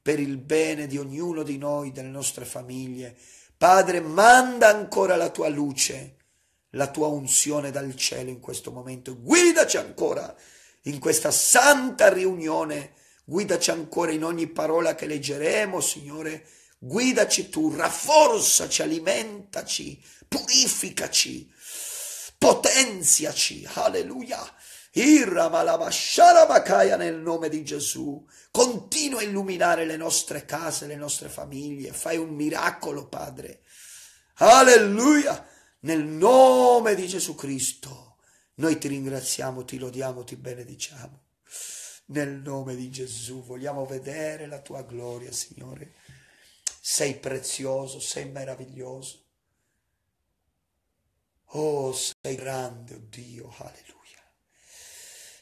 per il bene di ognuno di noi, delle nostre famiglie. Padre, manda ancora la tua luce, la tua unzione dal cielo in questo momento. Guidaci ancora in questa santa riunione. Guidaci ancora in ogni parola che leggeremo, Signore. Guidaci tu, rafforzaci, alimentaci, purificaci, potenziaci. Alleluia. Irramalabasharabakaya nel nome di Gesù. Continua a illuminare le nostre case, le nostre famiglie. Fai un miracolo, Padre. Alleluia. Nel nome di Gesù Cristo. Noi ti ringraziamo, ti lodiamo, ti benediciamo. Nel nome di Gesù vogliamo vedere la tua gloria, Signore. Sei prezioso, sei meraviglioso. Oh, sei grande, oh Dio, alleluia.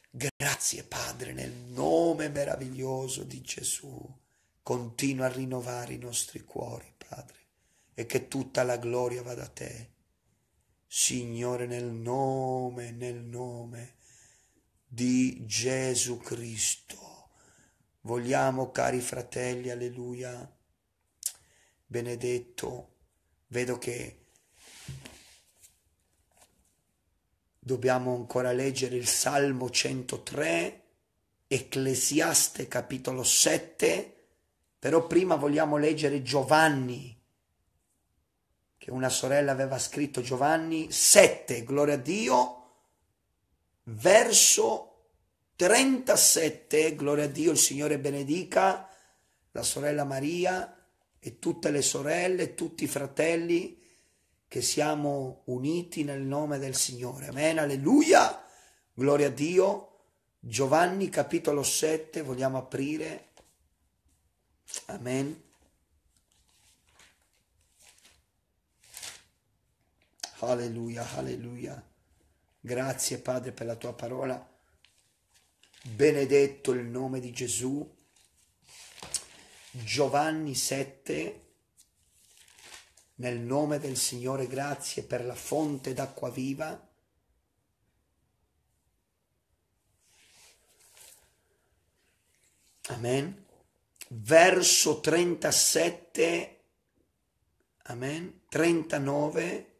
Grazie Padre, nel nome meraviglioso di Gesù. Continua a rinnovare i nostri cuori, Padre, e che tutta la gloria vada a te Signore, nel nome, nel nome di Gesù Cristo. Vogliamo, cari fratelli, alleluia, benedetto, vedo che dobbiamo ancora leggere il Salmo 103, Ecclesiaste capitolo 7, però prima vogliamo leggere Giovanni che una sorella aveva scritto Giovanni 7, gloria a Dio, verso 37, gloria a Dio, il Signore benedica la sorella Maria e tutte le sorelle, tutti i fratelli che siamo uniti nel nome del Signore. Amen, alleluia, gloria a Dio. Giovanni capitolo 7, vogliamo aprire. Amen. Alleluia, alleluia. Grazie Padre per la tua parola. Benedetto il nome di Gesù. Giovanni 7. Nel nome del Signore grazie per la fonte d'acqua viva. Amen. Verso 37. Amen. 39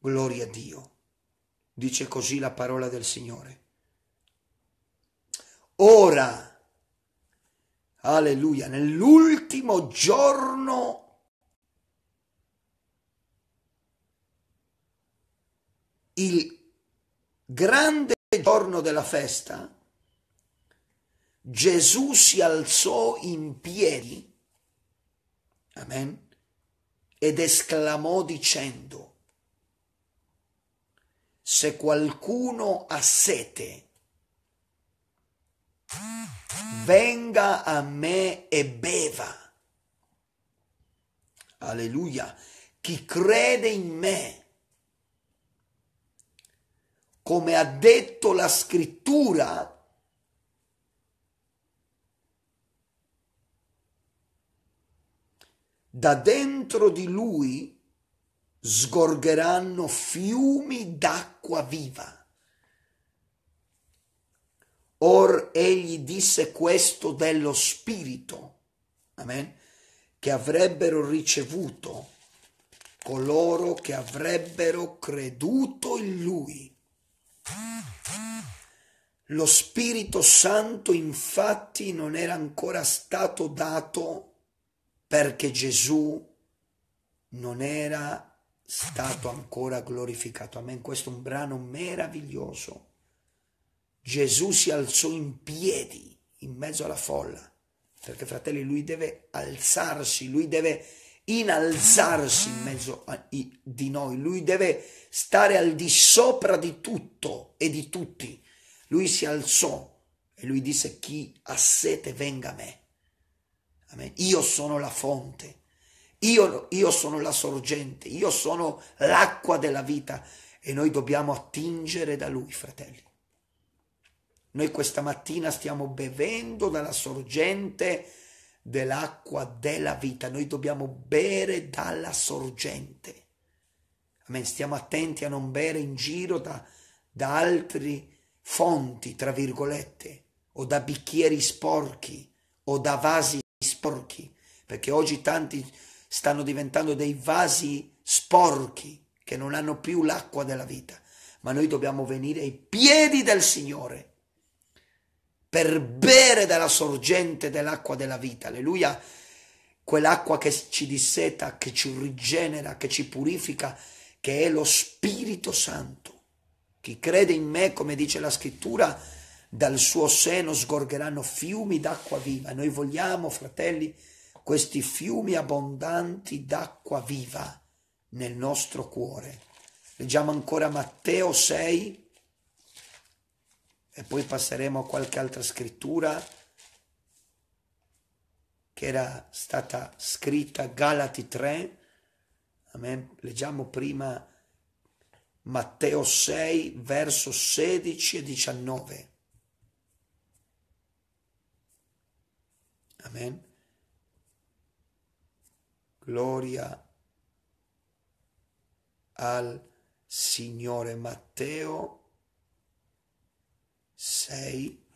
Gloria a Dio. Dice così la parola del Signore. Ora, alleluia, nell'ultimo giorno il grande giorno della festa, Gesù si alzò in piedi, amen, ed esclamò dicendo, se qualcuno ha sete, venga a me e beva. Alleluia. Chi crede in me, come ha detto la scrittura, da dentro di lui sgorgeranno fiumi d'acqua viva. Or egli disse questo dello Spirito, amen, che avrebbero ricevuto coloro che avrebbero creduto in lui. Lo Spirito Santo infatti non era ancora stato dato perché Gesù non era stato ancora glorificato. Amen. Questo è un brano meraviglioso. Gesù si alzò in piedi in mezzo alla folla, perché fratelli, lui deve alzarsi, lui deve inalzarsi in mezzo a, i, di noi, lui deve stare al di sopra di tutto e di tutti. Lui si alzò e lui disse chi ha sete venga a me. Amen. Io sono la fonte io, io sono la sorgente, io sono l'acqua della vita e noi dobbiamo attingere da Lui, fratelli. Noi questa mattina stiamo bevendo dalla sorgente dell'acqua della vita, noi dobbiamo bere dalla sorgente. Amen. Stiamo attenti a non bere in giro da, da altri fonti, tra virgolette, o da bicchieri sporchi o da vasi sporchi, perché oggi tanti stanno diventando dei vasi sporchi che non hanno più l'acqua della vita, ma noi dobbiamo venire ai piedi del Signore per bere dalla sorgente dell'acqua della vita. Alleluia! Quell'acqua che ci disseta, che ci rigenera, che ci purifica, che è lo Spirito Santo. Chi crede in me, come dice la scrittura, dal suo seno sgorgeranno fiumi d'acqua viva. Noi vogliamo, fratelli, questi fiumi abbondanti d'acqua viva nel nostro cuore. Leggiamo ancora Matteo 6 e poi passeremo a qualche altra scrittura che era stata scritta Galati 3. Amen. Leggiamo prima Matteo 6 verso 16 e 19. Amen. Gloria al Signore Matteo 6.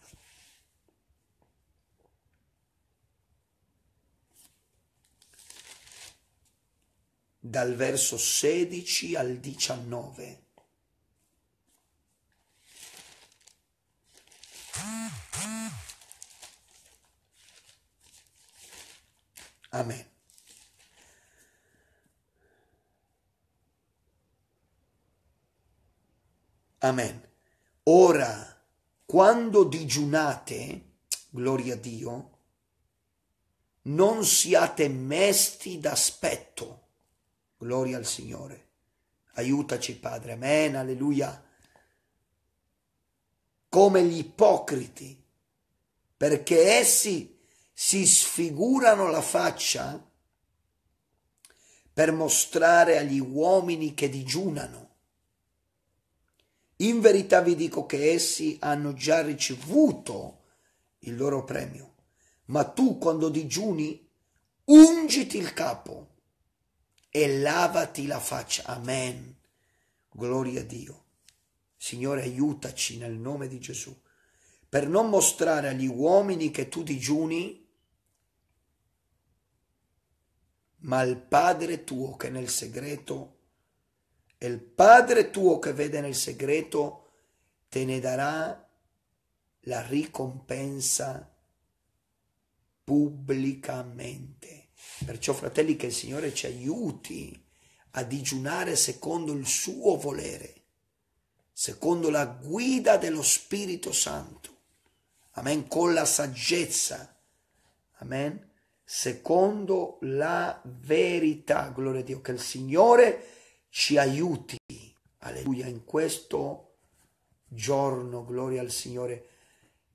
dal verso 16 al 19. Amen. Amen. Ora, quando digiunate, gloria a Dio, non siate mesti d'aspetto. Gloria al Signore. Aiutaci, Padre. Amen, alleluia. Come gli ipocriti, perché essi si sfigurano la faccia per mostrare agli uomini che digiunano. In verità vi dico che essi hanno già ricevuto il loro premio, ma tu quando digiuni ungiti il capo e lavati la faccia. Amen. Gloria a Dio. Signore, aiutaci nel nome di Gesù, per non mostrare agli uomini che tu digiuni, ma al Padre tuo che nel segreto e il Padre tuo che vede nel segreto te ne darà la ricompensa pubblicamente. Perciò, fratelli, che il Signore ci aiuti a digiunare secondo il suo volere, secondo la guida dello Spirito Santo. Amen. Con la saggezza. Amen. Secondo la verità. Gloria a Dio. Che il Signore ci aiuti, alleluia, in questo giorno, gloria al Signore.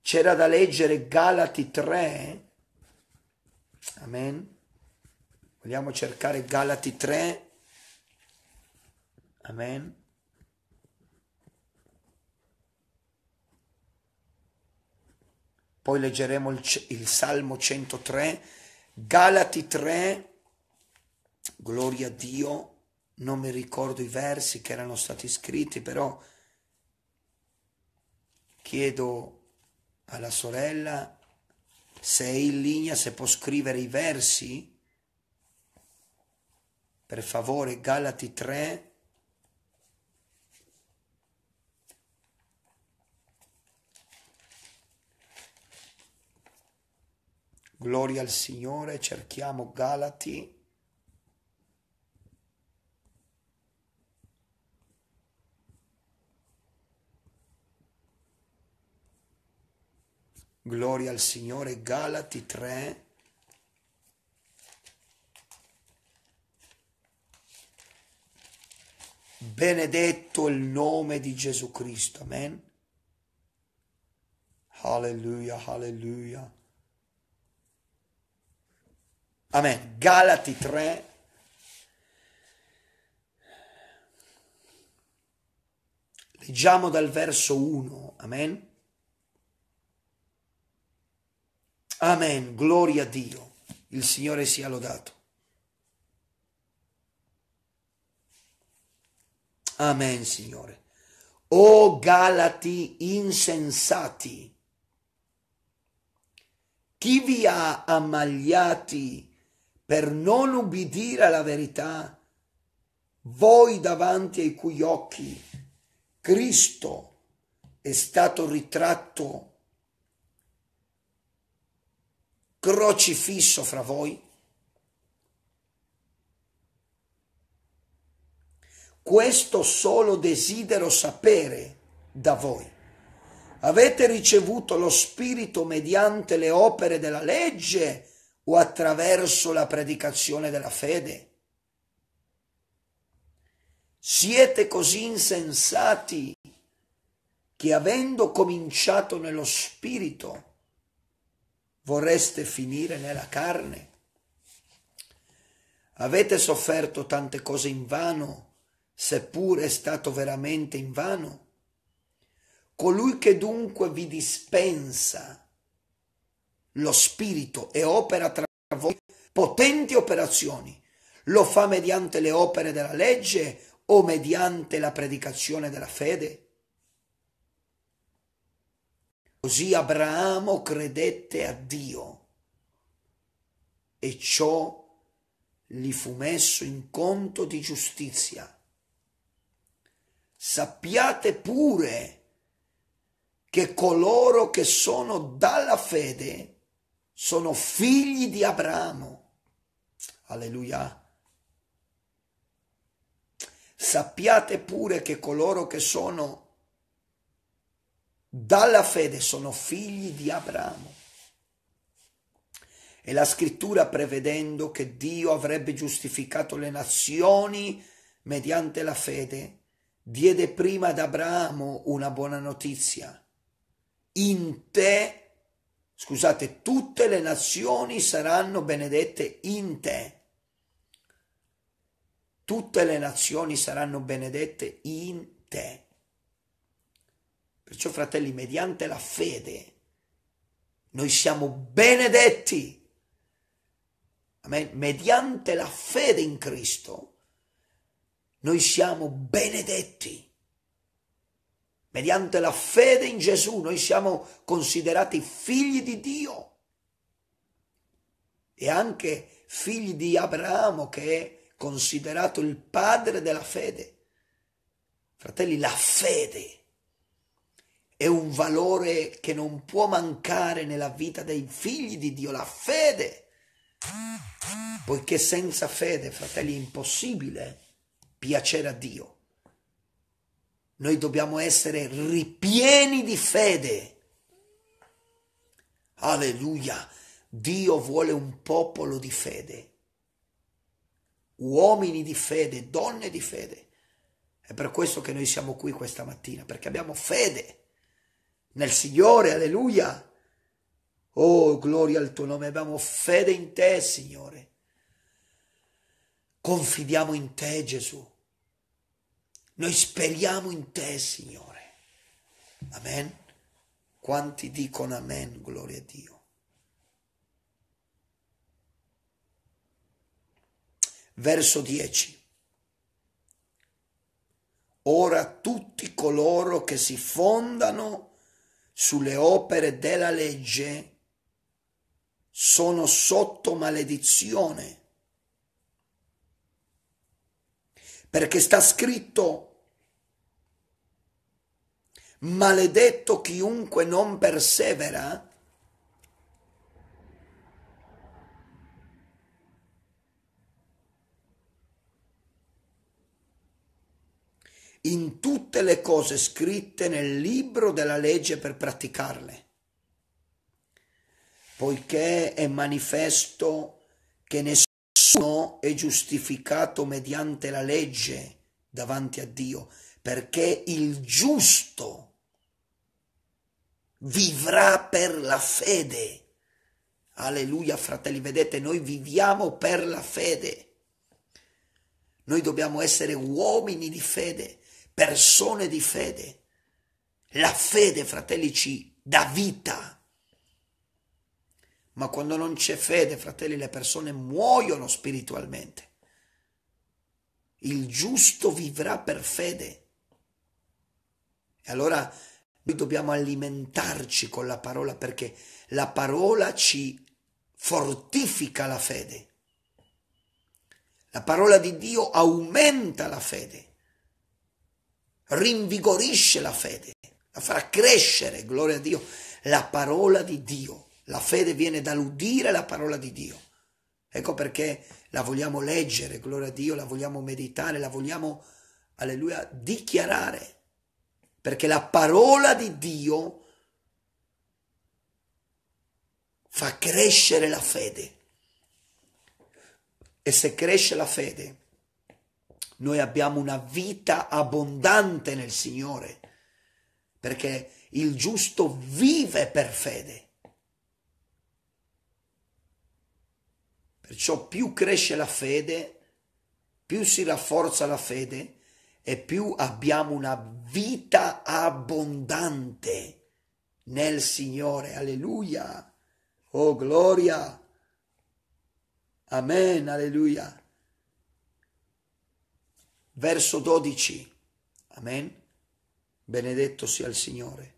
C'era da leggere Galati 3, amen. Vogliamo cercare Galati 3, amen. Poi leggeremo il, il Salmo 103, Galati 3, gloria a Dio non mi ricordo i versi che erano stati scritti, però chiedo alla sorella se è in linea, se può scrivere i versi. Per favore, Galati 3. Gloria al Signore, cerchiamo Galati 3. Gloria al Signore, Galati 3. Benedetto il nome di Gesù Cristo, amen. Alleluia, alleluia. Amen. Galati 3. Leggiamo dal verso 1. Amen. Amen, gloria a Dio, il Signore sia lodato. Amen, Signore. O Galati insensati, chi vi ha ammagliati per non ubbidire alla verità, voi davanti ai cui occhi Cristo è stato ritratto crocifisso fra voi? Questo solo desidero sapere da voi. Avete ricevuto lo Spirito mediante le opere della legge o attraverso la predicazione della fede? Siete così insensati che avendo cominciato nello Spirito, vorreste finire nella carne? Avete sofferto tante cose in vano, seppur è stato veramente in vano? Colui che dunque vi dispensa lo spirito e opera tra voi potenti operazioni, lo fa mediante le opere della legge o mediante la predicazione della fede? Così Abramo credette a Dio e ciò gli fu messo in conto di giustizia. Sappiate pure che coloro che sono dalla fede sono figli di Abramo. Alleluia. Sappiate pure che coloro che sono dalla fede sono figli di Abramo. E la scrittura prevedendo che Dio avrebbe giustificato le nazioni mediante la fede, diede prima ad Abramo una buona notizia. In te, scusate, tutte le nazioni saranno benedette in te. Tutte le nazioni saranno benedette in te. Perciò, fratelli, mediante la fede noi siamo benedetti. Amen. Mediante la fede in Cristo noi siamo benedetti. Mediante la fede in Gesù noi siamo considerati figli di Dio e anche figli di Abramo che è considerato il padre della fede. Fratelli, la fede è un valore che non può mancare nella vita dei figli di Dio, la fede. Poiché senza fede, fratelli, è impossibile piacere a Dio. Noi dobbiamo essere ripieni di fede. Alleluia. Dio vuole un popolo di fede. Uomini di fede, donne di fede. È per questo che noi siamo qui questa mattina, perché abbiamo fede nel Signore, alleluia. Oh, gloria al tuo nome, abbiamo fede in te, Signore. Confidiamo in te, Gesù. Noi speriamo in te, Signore. Amen. Quanti dicono amen, gloria a Dio. Verso 10. Ora tutti coloro che si fondano sulle opere della legge sono sotto maledizione. Perché sta scritto, maledetto chiunque non persevera in tutte le cose scritte nel libro della legge per praticarle, poiché è manifesto che nessuno è giustificato mediante la legge davanti a Dio, perché il giusto vivrà per la fede. Alleluia, fratelli, vedete, noi viviamo per la fede. Noi dobbiamo essere uomini di fede persone di fede. La fede, fratelli, ci dà vita. Ma quando non c'è fede, fratelli, le persone muoiono spiritualmente. Il giusto vivrà per fede. E allora noi dobbiamo alimentarci con la parola perché la parola ci fortifica la fede. La parola di Dio aumenta la fede rinvigorisce la fede, la farà crescere, gloria a Dio, la parola di Dio. La fede viene dall'udire la parola di Dio. Ecco perché la vogliamo leggere, gloria a Dio, la vogliamo meditare, la vogliamo, alleluia, dichiarare. Perché la parola di Dio fa crescere la fede. E se cresce la fede, noi abbiamo una vita abbondante nel Signore, perché il giusto vive per fede. Perciò più cresce la fede, più si rafforza la fede e più abbiamo una vita abbondante nel Signore. Alleluia! Oh gloria! Amen, alleluia! verso 12. Amen. Benedetto sia il Signore.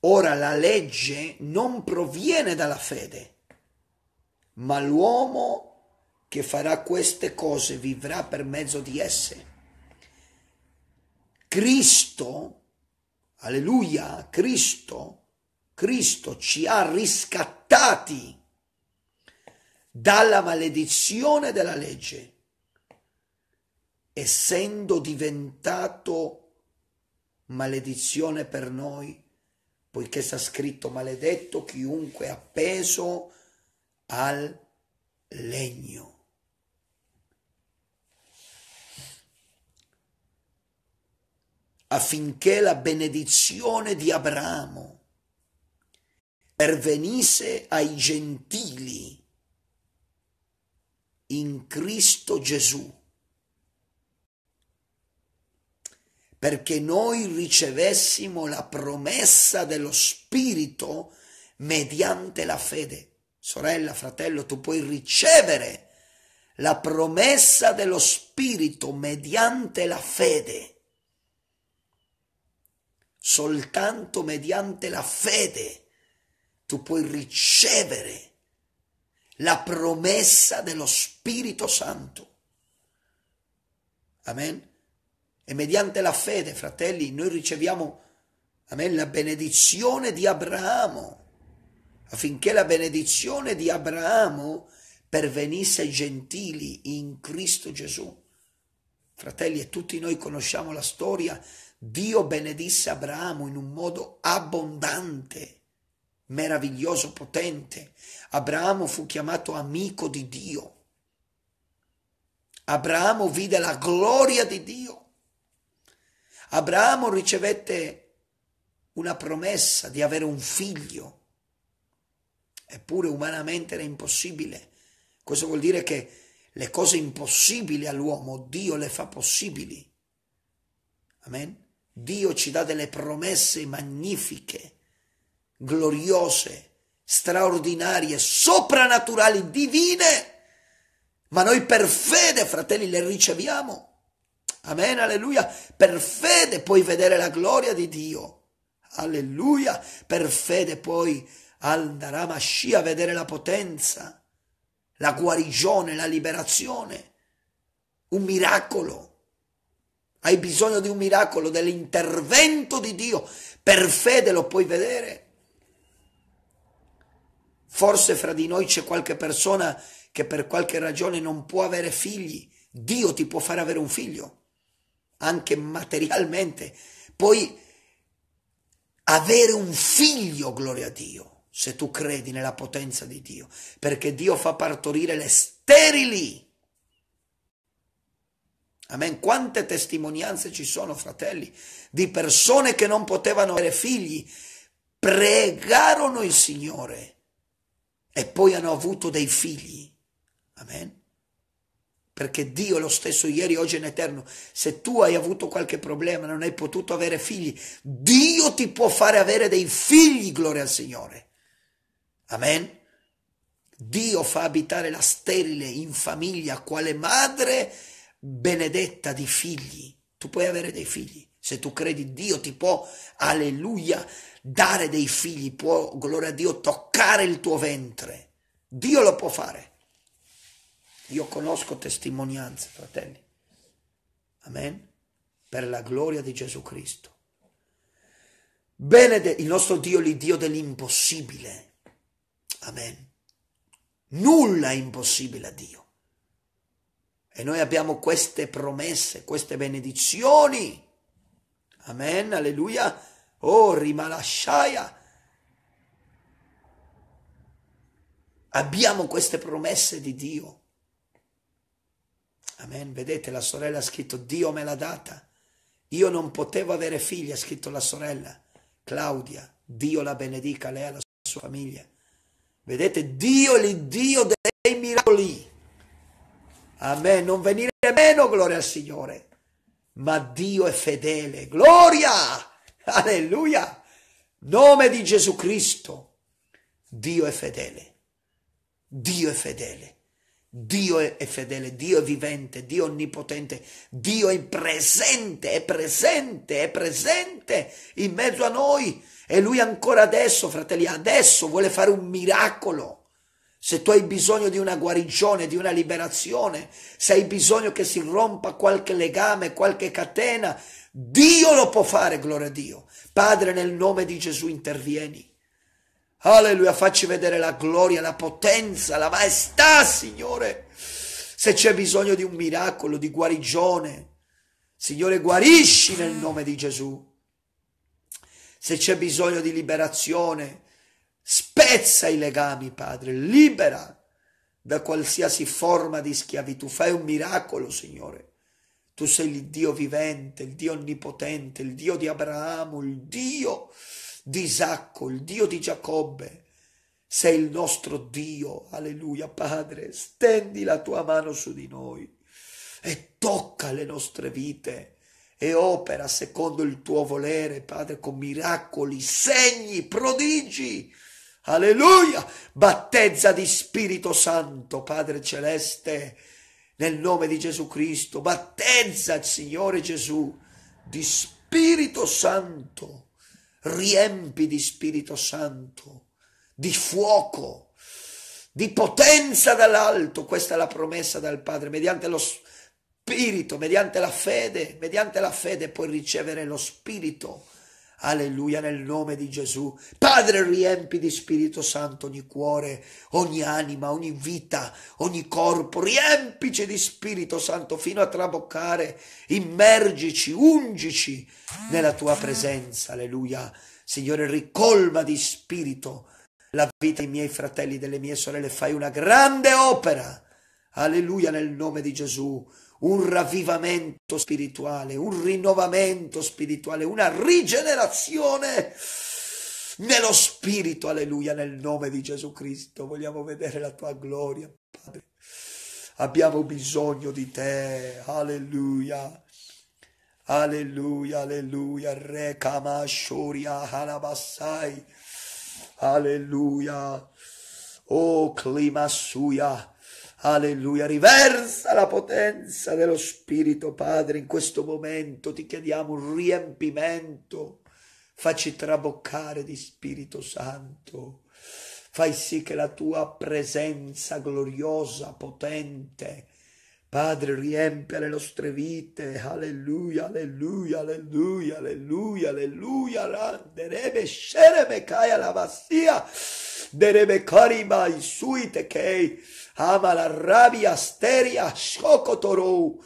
Ora la legge non proviene dalla fede, ma l'uomo che farà queste cose vivrà per mezzo di esse. Cristo, alleluia, Cristo, Cristo ci ha riscattati dalla maledizione della legge, essendo diventato maledizione per noi, poiché sta scritto maledetto chiunque è appeso al legno. affinché la benedizione di Abramo pervenisse ai gentili in Cristo Gesù, perché noi ricevessimo la promessa dello Spirito mediante la fede. Sorella, fratello, tu puoi ricevere la promessa dello Spirito mediante la fede. Soltanto mediante la fede tu puoi ricevere la promessa dello Spirito Santo. Amen. E mediante la fede, fratelli, noi riceviamo, amen, la benedizione di Abramo, affinché la benedizione di Abramo pervenisse ai gentili in Cristo Gesù. Fratelli, e tutti noi conosciamo la storia, Dio benedisse Abramo in un modo abbondante meraviglioso, potente. Abramo fu chiamato amico di Dio. Abramo vide la gloria di Dio. Abramo ricevette una promessa di avere un figlio. Eppure umanamente era impossibile. Questo vuol dire che le cose impossibili all'uomo Dio le fa possibili. Amen. Dio ci dà delle promesse magnifiche gloriose, straordinarie, soprannaturali, divine, ma noi per fede, fratelli, le riceviamo. Amen, alleluia. Per fede puoi vedere la gloria di Dio. Alleluia. Per fede puoi andare a Mascia a vedere la potenza, la guarigione, la liberazione. Un miracolo. Hai bisogno di un miracolo, dell'intervento di Dio. Per fede lo puoi vedere. Forse fra di noi c'è qualche persona che per qualche ragione non può avere figli. Dio ti può far avere un figlio, anche materialmente. Poi avere un figlio, gloria a Dio, se tu credi nella potenza di Dio, perché Dio fa partorire le sterili. Amen. Quante testimonianze ci sono, fratelli, di persone che non potevano avere figli, pregarono il Signore e poi hanno avuto dei figli. Amen. Perché Dio è lo stesso ieri, oggi e in eterno. Se tu hai avuto qualche problema, non hai potuto avere figli, Dio ti può fare avere dei figli, gloria al Signore. Amen. Dio fa abitare la sterile in famiglia quale madre benedetta di figli. Tu puoi avere dei figli. Se tu credi, Dio ti può, alleluia, dare dei figli, può, gloria a Dio, toccare il tuo ventre. Dio lo può fare. Io conosco testimonianze, fratelli. Amen. Per la gloria di Gesù Cristo. Bene, il nostro Dio, l'Iddio dell'impossibile. Amen. Nulla è impossibile a Dio. E noi abbiamo queste promesse, queste benedizioni. Amen, alleluia, o oh, rimalasciaia, abbiamo queste promesse di Dio. Amen. Vedete, la sorella ha scritto Dio me l'ha data. Io non potevo avere figli, ha scritto la sorella Claudia. Dio la benedica, lei e la sua famiglia. Vedete, Dio è l'Iddio dei miracoli. Amen. Non venire meno, gloria al Signore. Ma Dio è fedele. Gloria! Alleluia! Nome di Gesù Cristo. Dio è fedele. Dio è fedele. Dio è fedele, Dio è vivente, Dio è onnipotente, Dio è presente, è presente, è presente in mezzo a noi. E lui ancora adesso, fratelli, adesso vuole fare un miracolo. Se tu hai bisogno di una guarigione, di una liberazione, se hai bisogno che si rompa qualche legame, qualche catena, Dio lo può fare, gloria a Dio. Padre, nel nome di Gesù intervieni. Alleluia, facci vedere la gloria, la potenza, la maestà, Signore. Se c'è bisogno di un miracolo, di guarigione, Signore, guarisci nel nome di Gesù. Se c'è bisogno di liberazione, spezza i legami, Padre, libera da qualsiasi forma di schiavitù. Fai un miracolo, Signore. Tu sei il Dio vivente, il Dio onnipotente, il Dio di Abramo, il Dio di Isacco, il Dio di Giacobbe. Sei il nostro Dio, alleluia. Padre, stendi la tua mano su di noi e tocca le nostre vite e opera secondo il tuo volere, Padre, con miracoli, segni, prodigi. Alleluia! Battezza di Spirito Santo, Padre Celeste nel nome di Gesù Cristo, battezza, il Signore Gesù, di Spirito Santo, riempi di Spirito Santo, di fuoco, di potenza dall'alto, questa è la promessa dal Padre, mediante lo Spirito, mediante la fede, mediante la fede puoi ricevere lo Spirito Alleluia nel nome di Gesù. Padre, riempi di Spirito Santo ogni cuore, ogni anima, ogni vita, ogni corpo. Riempici di Spirito Santo fino a traboccare. Immergici, ungici nella tua presenza. Alleluia. Signore, ricolma di Spirito la vita dei miei fratelli, delle mie sorelle. Fai una grande opera. Alleluia nel nome di Gesù un ravvivamento spirituale, un rinnovamento spirituale, una rigenerazione nello spirito, alleluia, nel nome di Gesù Cristo. Vogliamo vedere la tua gloria, Padre. Abbiamo bisogno di te, alleluia. Alleluia, alleluia, Re Kamashoria Halabassai. Alleluia. Oh, clima suya. Alleluia, riversa la potenza dello Spirito Padre in questo momento, ti chiediamo un riempimento, facci traboccare di Spirito Santo, fai sì che la tua presenza gloriosa, potente, Padre, riempie le nostre vite, alleluia, alleluia, alleluia, alleluia, alleluia, derebe scerebe caia la massia, derebe carima i suite kei, ama la rabia steria shokotorou.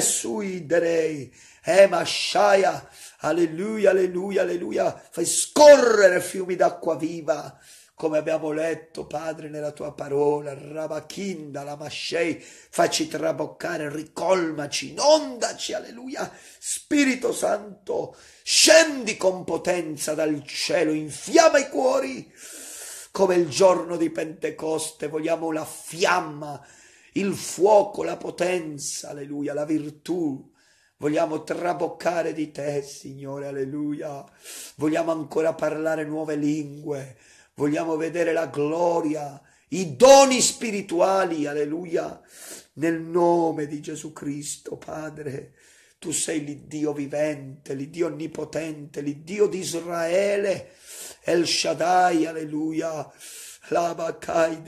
sui derei. Ema eh, shaya. Alleluia, alleluia, alleluia. Fai scorrere fiumi d'acqua viva come abbiamo letto, Padre, nella tua parola, Rabachinda, la Mashei, facci traboccare, ricolmaci, inondaci, alleluia. Spirito Santo, scendi con potenza dal cielo, infiamma i cuori come il giorno di Pentecoste, vogliamo la fiamma, il fuoco, la potenza, alleluia, la virtù. Vogliamo traboccare di te, Signore, alleluia. Vogliamo ancora parlare nuove lingue. Vogliamo vedere la gloria, i doni spirituali, alleluia. Nel nome di Gesù Cristo, Padre, tu sei l'Iddio vivente, l'Iddio onnipotente, l'Iddio di Israele El Shaddai, alleluia. Apri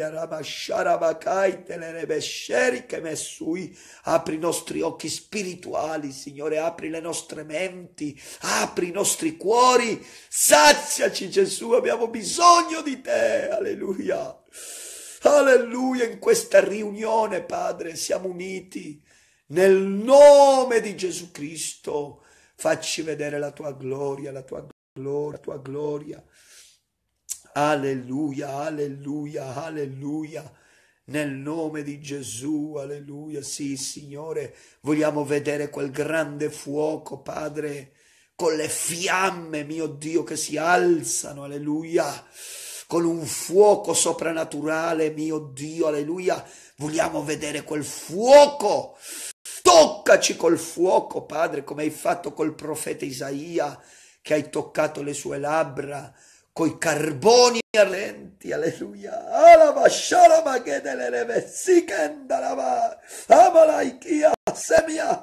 i nostri occhi spirituali, Signore, apri le nostre menti, apri i nostri cuori, saziaci Gesù, abbiamo bisogno di te, alleluia. Alleluia, in questa riunione, Padre, siamo uniti nel nome di Gesù Cristo. Facci vedere la tua gloria, la tua gloria, la tua gloria. Alleluia, alleluia, alleluia. Nel nome di Gesù, alleluia. Sì, Signore, vogliamo vedere quel grande fuoco, Padre, con le fiamme, mio Dio, che si alzano, alleluia. Con un fuoco soprannaturale, mio Dio, alleluia. Vogliamo vedere quel fuoco. Toccaci col fuoco, Padre, come hai fatto col profeta Isaia, che hai toccato le sue labbra coi carboni ardenti, alleluia. Alaba sharama che delle leve sikendalava. Amalaikia semia.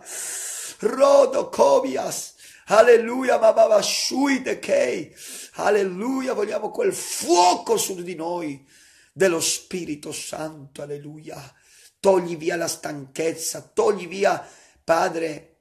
Rodo comias. Alleluia, ma baba shuite kei. Alleluia, vogliamo quel fuoco su di noi dello Spirito Santo, alleluia. Togli via la stanchezza, togli via, Padre,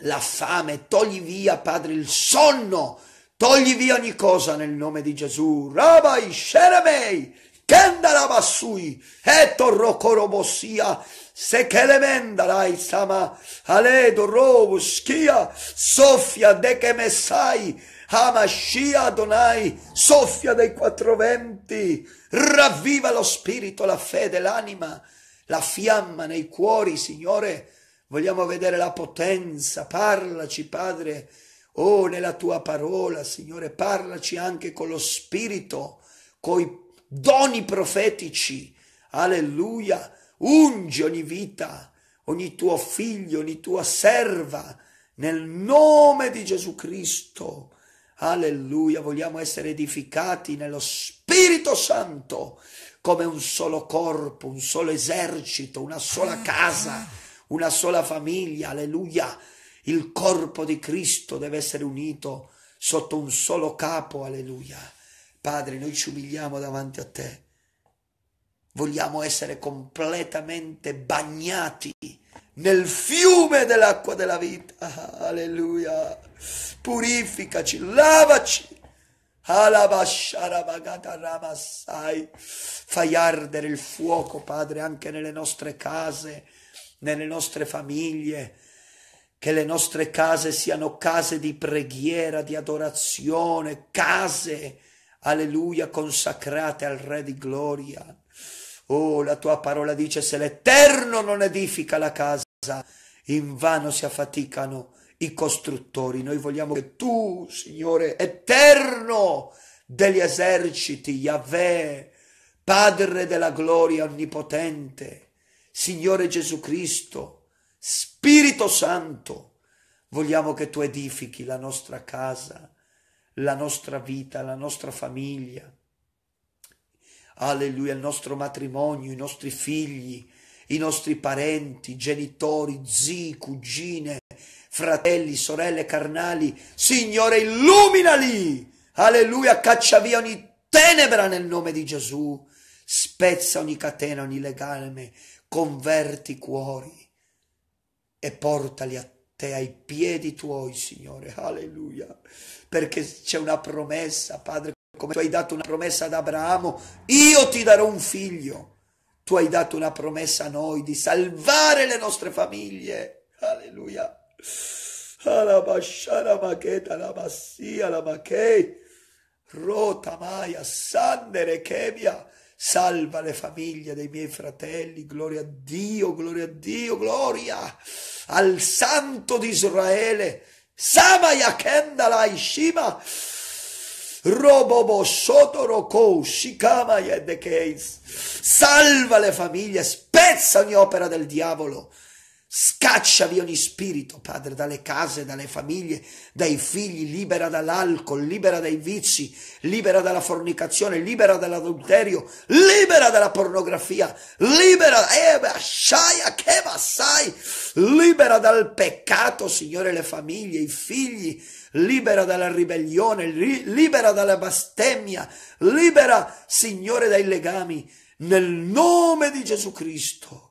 la fame, togli via, Padre, il sonno Togli via ogni cosa nel nome di Gesù. Rabai Sheremei, Kendarabassui, Etorro Korobossia, Sekelemendarai Sama, Aledo Robuschia, Soffia De che Messai, Hamashia Donai, Soffia dei quattro venti, ravviva lo spirito, la fede, l'anima, la fiamma nei cuori, Signore. Vogliamo vedere la potenza, parlaci, Padre Oh, nella tua parola, Signore, parlaci anche con lo Spirito, coi doni profetici. Alleluia. Ungi ogni vita, ogni tuo figlio, ogni tua serva, nel nome di Gesù Cristo. Alleluia, vogliamo essere edificati nello Spirito Santo come un solo corpo, un solo esercito, una sola casa, una sola famiglia. Alleluia il corpo di Cristo deve essere unito sotto un solo capo, alleluia. Padre, noi ci umiliamo davanti a te. Vogliamo essere completamente bagnati nel fiume dell'acqua della vita. Ah, alleluia. Purificaci, lavaci. Fai ardere il fuoco, Padre, anche nelle nostre case, nelle nostre famiglie, che le nostre case siano case di preghiera, di adorazione, case, alleluia, consacrate al Re di gloria. Oh, la tua parola dice se l'Eterno non edifica la casa, in vano si affaticano i costruttori. Noi vogliamo che tu, Signore, Eterno degli eserciti, Yahweh, Padre della gloria onnipotente, Signore Gesù Cristo, Spirito Santo, vogliamo che tu edifichi la nostra casa, la nostra vita, la nostra famiglia. Alleluia, il nostro matrimonio, i nostri figli, i nostri parenti, genitori, zii, cugine, fratelli, sorelle carnali. Signore, illuminali! Alleluia, caccia via ogni tenebra nel nome di Gesù. Spezza ogni catena, ogni legame, converti i cuori e portali a te ai piedi tuoi, Signore. Alleluia. Perché c'è una promessa, Padre, come tu hai dato una promessa ad Abramo, io ti darò un figlio. Tu hai dato una promessa a noi di salvare le nostre famiglie. Alleluia. Alabashara macheta la massia la machei. Rota maia, sandere chemia salva le famiglie dei miei fratelli, gloria a Dio, gloria a Dio, gloria al santo di Israele, Sama Yakendala Ishima, Robobo Sotorokou, Shikama Yedekeis, salva le famiglie, spezza ogni opera del diavolo, Scaccia via ogni spirito, Padre, dalle case, dalle famiglie, dai figli, libera dall'alcol, libera dai vizi, libera dalla fornicazione, libera dall'adulterio, libera dalla pornografia, libera, eh, libera dal peccato, Signore, le famiglie, i figli, libera dalla ribellione, libera dalla bestemmia, libera, Signore, dai legami, nel nome di Gesù Cristo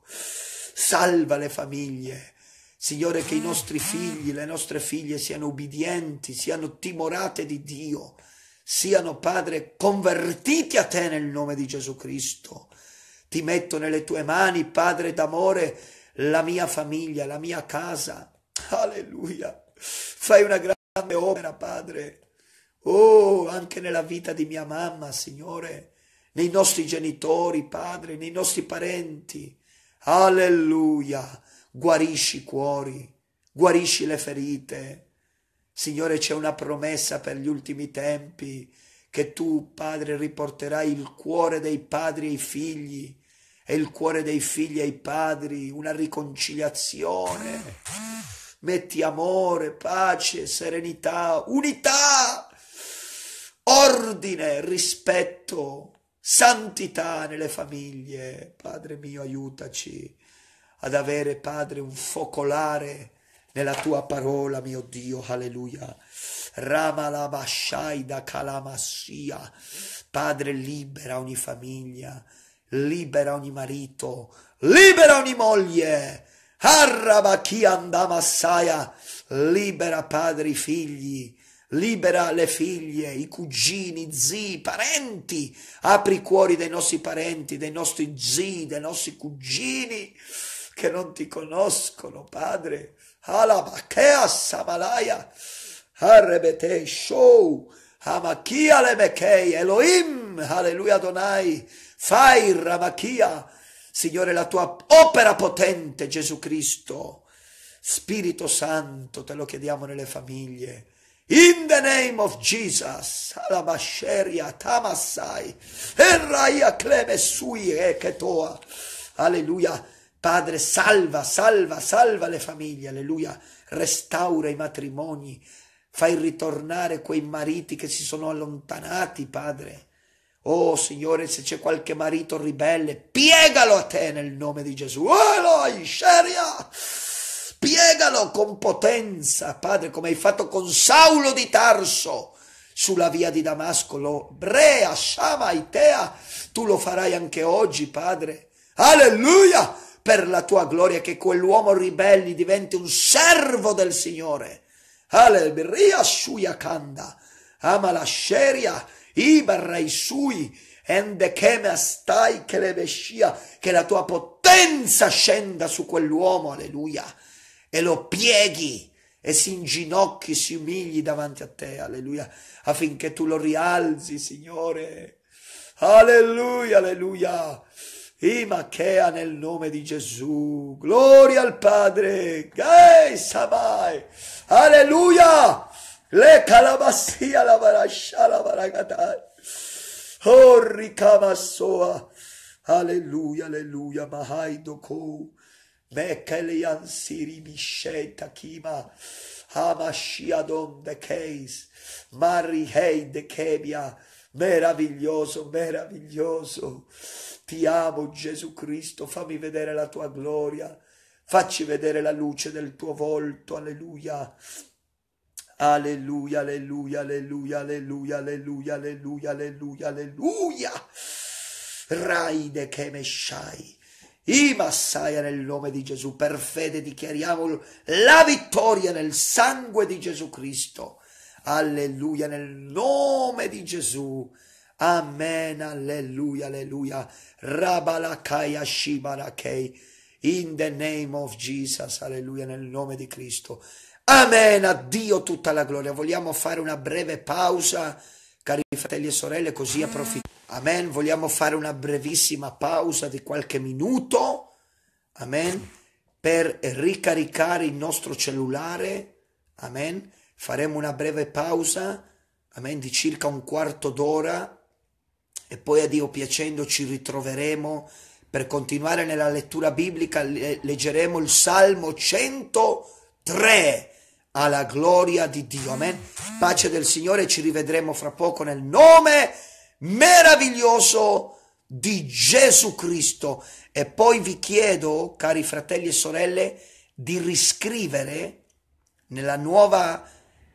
salva le famiglie. Signore, che i ah, nostri ah. figli, le nostre figlie siano ubbidienti, siano timorate di Dio, siano, Padre, convertiti a te nel nome di Gesù Cristo. Ti metto nelle tue mani, Padre d'amore, la mia famiglia, la mia casa. Alleluia. Fai una grande opera, Padre. Oh, anche nella vita di mia mamma, Signore, nei nostri genitori, Padre, nei nostri parenti Alleluia! Guarisci i cuori, guarisci le ferite. Signore, c'è una promessa per gli ultimi tempi che tu, Padre, riporterai il cuore dei padri ai figli e il cuore dei figli ai padri, una riconciliazione. Metti amore, pace, serenità, unità, ordine, rispetto santità nelle famiglie. Padre mio, aiutaci ad avere, Padre, un focolare nella tua parola, mio Dio, alleluia. Rama la da calamassia, Padre, libera ogni famiglia, libera ogni marito, libera ogni moglie. Arrabachia andamassaya, libera padre i figli, libera le figlie, i cugini, zii, parenti, apri i cuori dei nostri parenti, dei nostri zii, dei nostri cugini che non ti conoscono, Padre. Alabakea Samalaya, Arrebete Show, Amachia Lemekei, Elohim, Alleluia Donai, Fai Ramachia, Signore, la tua opera potente, Gesù Cristo. Spirito Santo, te lo chiediamo nelle famiglie in the name of Jesus, Alabasheria Tamasai, Erraia Cleme Sui Reketoa. Alleluia. Padre, salva, salva, salva le famiglie, alleluia. Restaura i matrimoni, fai ritornare quei mariti che si sono allontanati, Padre. Oh Signore, se c'è qualche marito ribelle, piegalo a te nel nome di Gesù. Alleluia, Sheria! Spiegalo con potenza, Padre, come hai fatto con Saulo di Tarso sulla via di Damasco. Lo brea, shama, itea, tu lo farai anche oggi, Padre. Alleluia! Per la tua gloria, che quell'uomo ribelli diventi un servo del Signore. Alleluia, suya canda, ama la sceria, ibarrai sui, endecheme stai che le vescia, che la tua potenza scenda su quell'uomo, alleluia e lo pieghi e si inginocchi, si umili davanti a te, alleluia, affinché tu lo rialzi, Signore. Alleluia, alleluia. Imachea nel nome di Gesù. Gloria al Padre. Ehi, Sabai. Alleluia. Le calabassia la varascia la varagatai. Oh, ricamassoa. Alleluia, alleluia, mahai doko. Mekeleyan siri kima Hamashiadon de Case, Mari Hei de Kemia, meraviglioso, meraviglioso, ti amo Gesù Cristo, fammi vedere la tua gloria, facci vedere la luce del tuo volto, alleluia, alleluia, alleluia, alleluia, alleluia, alleluia, alleluia, alleluia, alleluia, Raide Kemeshai, i massaia nel nome di Gesù, per fede dichiariamo la vittoria nel sangue di Gesù Cristo. Alleluia, nel nome di Gesù. Amen, alleluia, alleluia. Rabalakaya shibarakei. In the name of Jesus, alleluia, nel nome di Cristo. Amen, a Dio tutta la gloria. Vogliamo fare una breve pausa Cari fratelli e sorelle, così ah. approfittiamo. Amen. Vogliamo fare una brevissima pausa di qualche minuto. Amen. Per ricaricare il nostro cellulare. Amen. Faremo una breve pausa. Amen. Di circa un quarto d'ora. E poi a Dio piacendo ci ritroveremo per continuare nella lettura biblica. Leggeremo il Salmo 103 alla gloria di Dio. Amen. Pace del Signore, ci rivedremo fra poco nel nome meraviglioso di Gesù Cristo. E poi vi chiedo, cari fratelli e sorelle, di riscrivere nella nuova,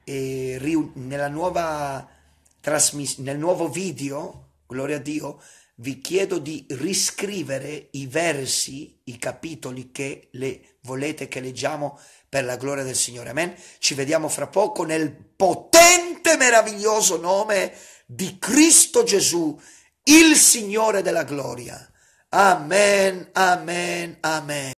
eh, nella nuova trasmissione, nel nuovo video, gloria a Dio, vi chiedo di riscrivere i versi, i capitoli che le volete che leggiamo per la gloria del Signore. Amen. Ci vediamo fra poco nel potente, meraviglioso nome di Cristo Gesù, il Signore della gloria. Amen, amen, amen.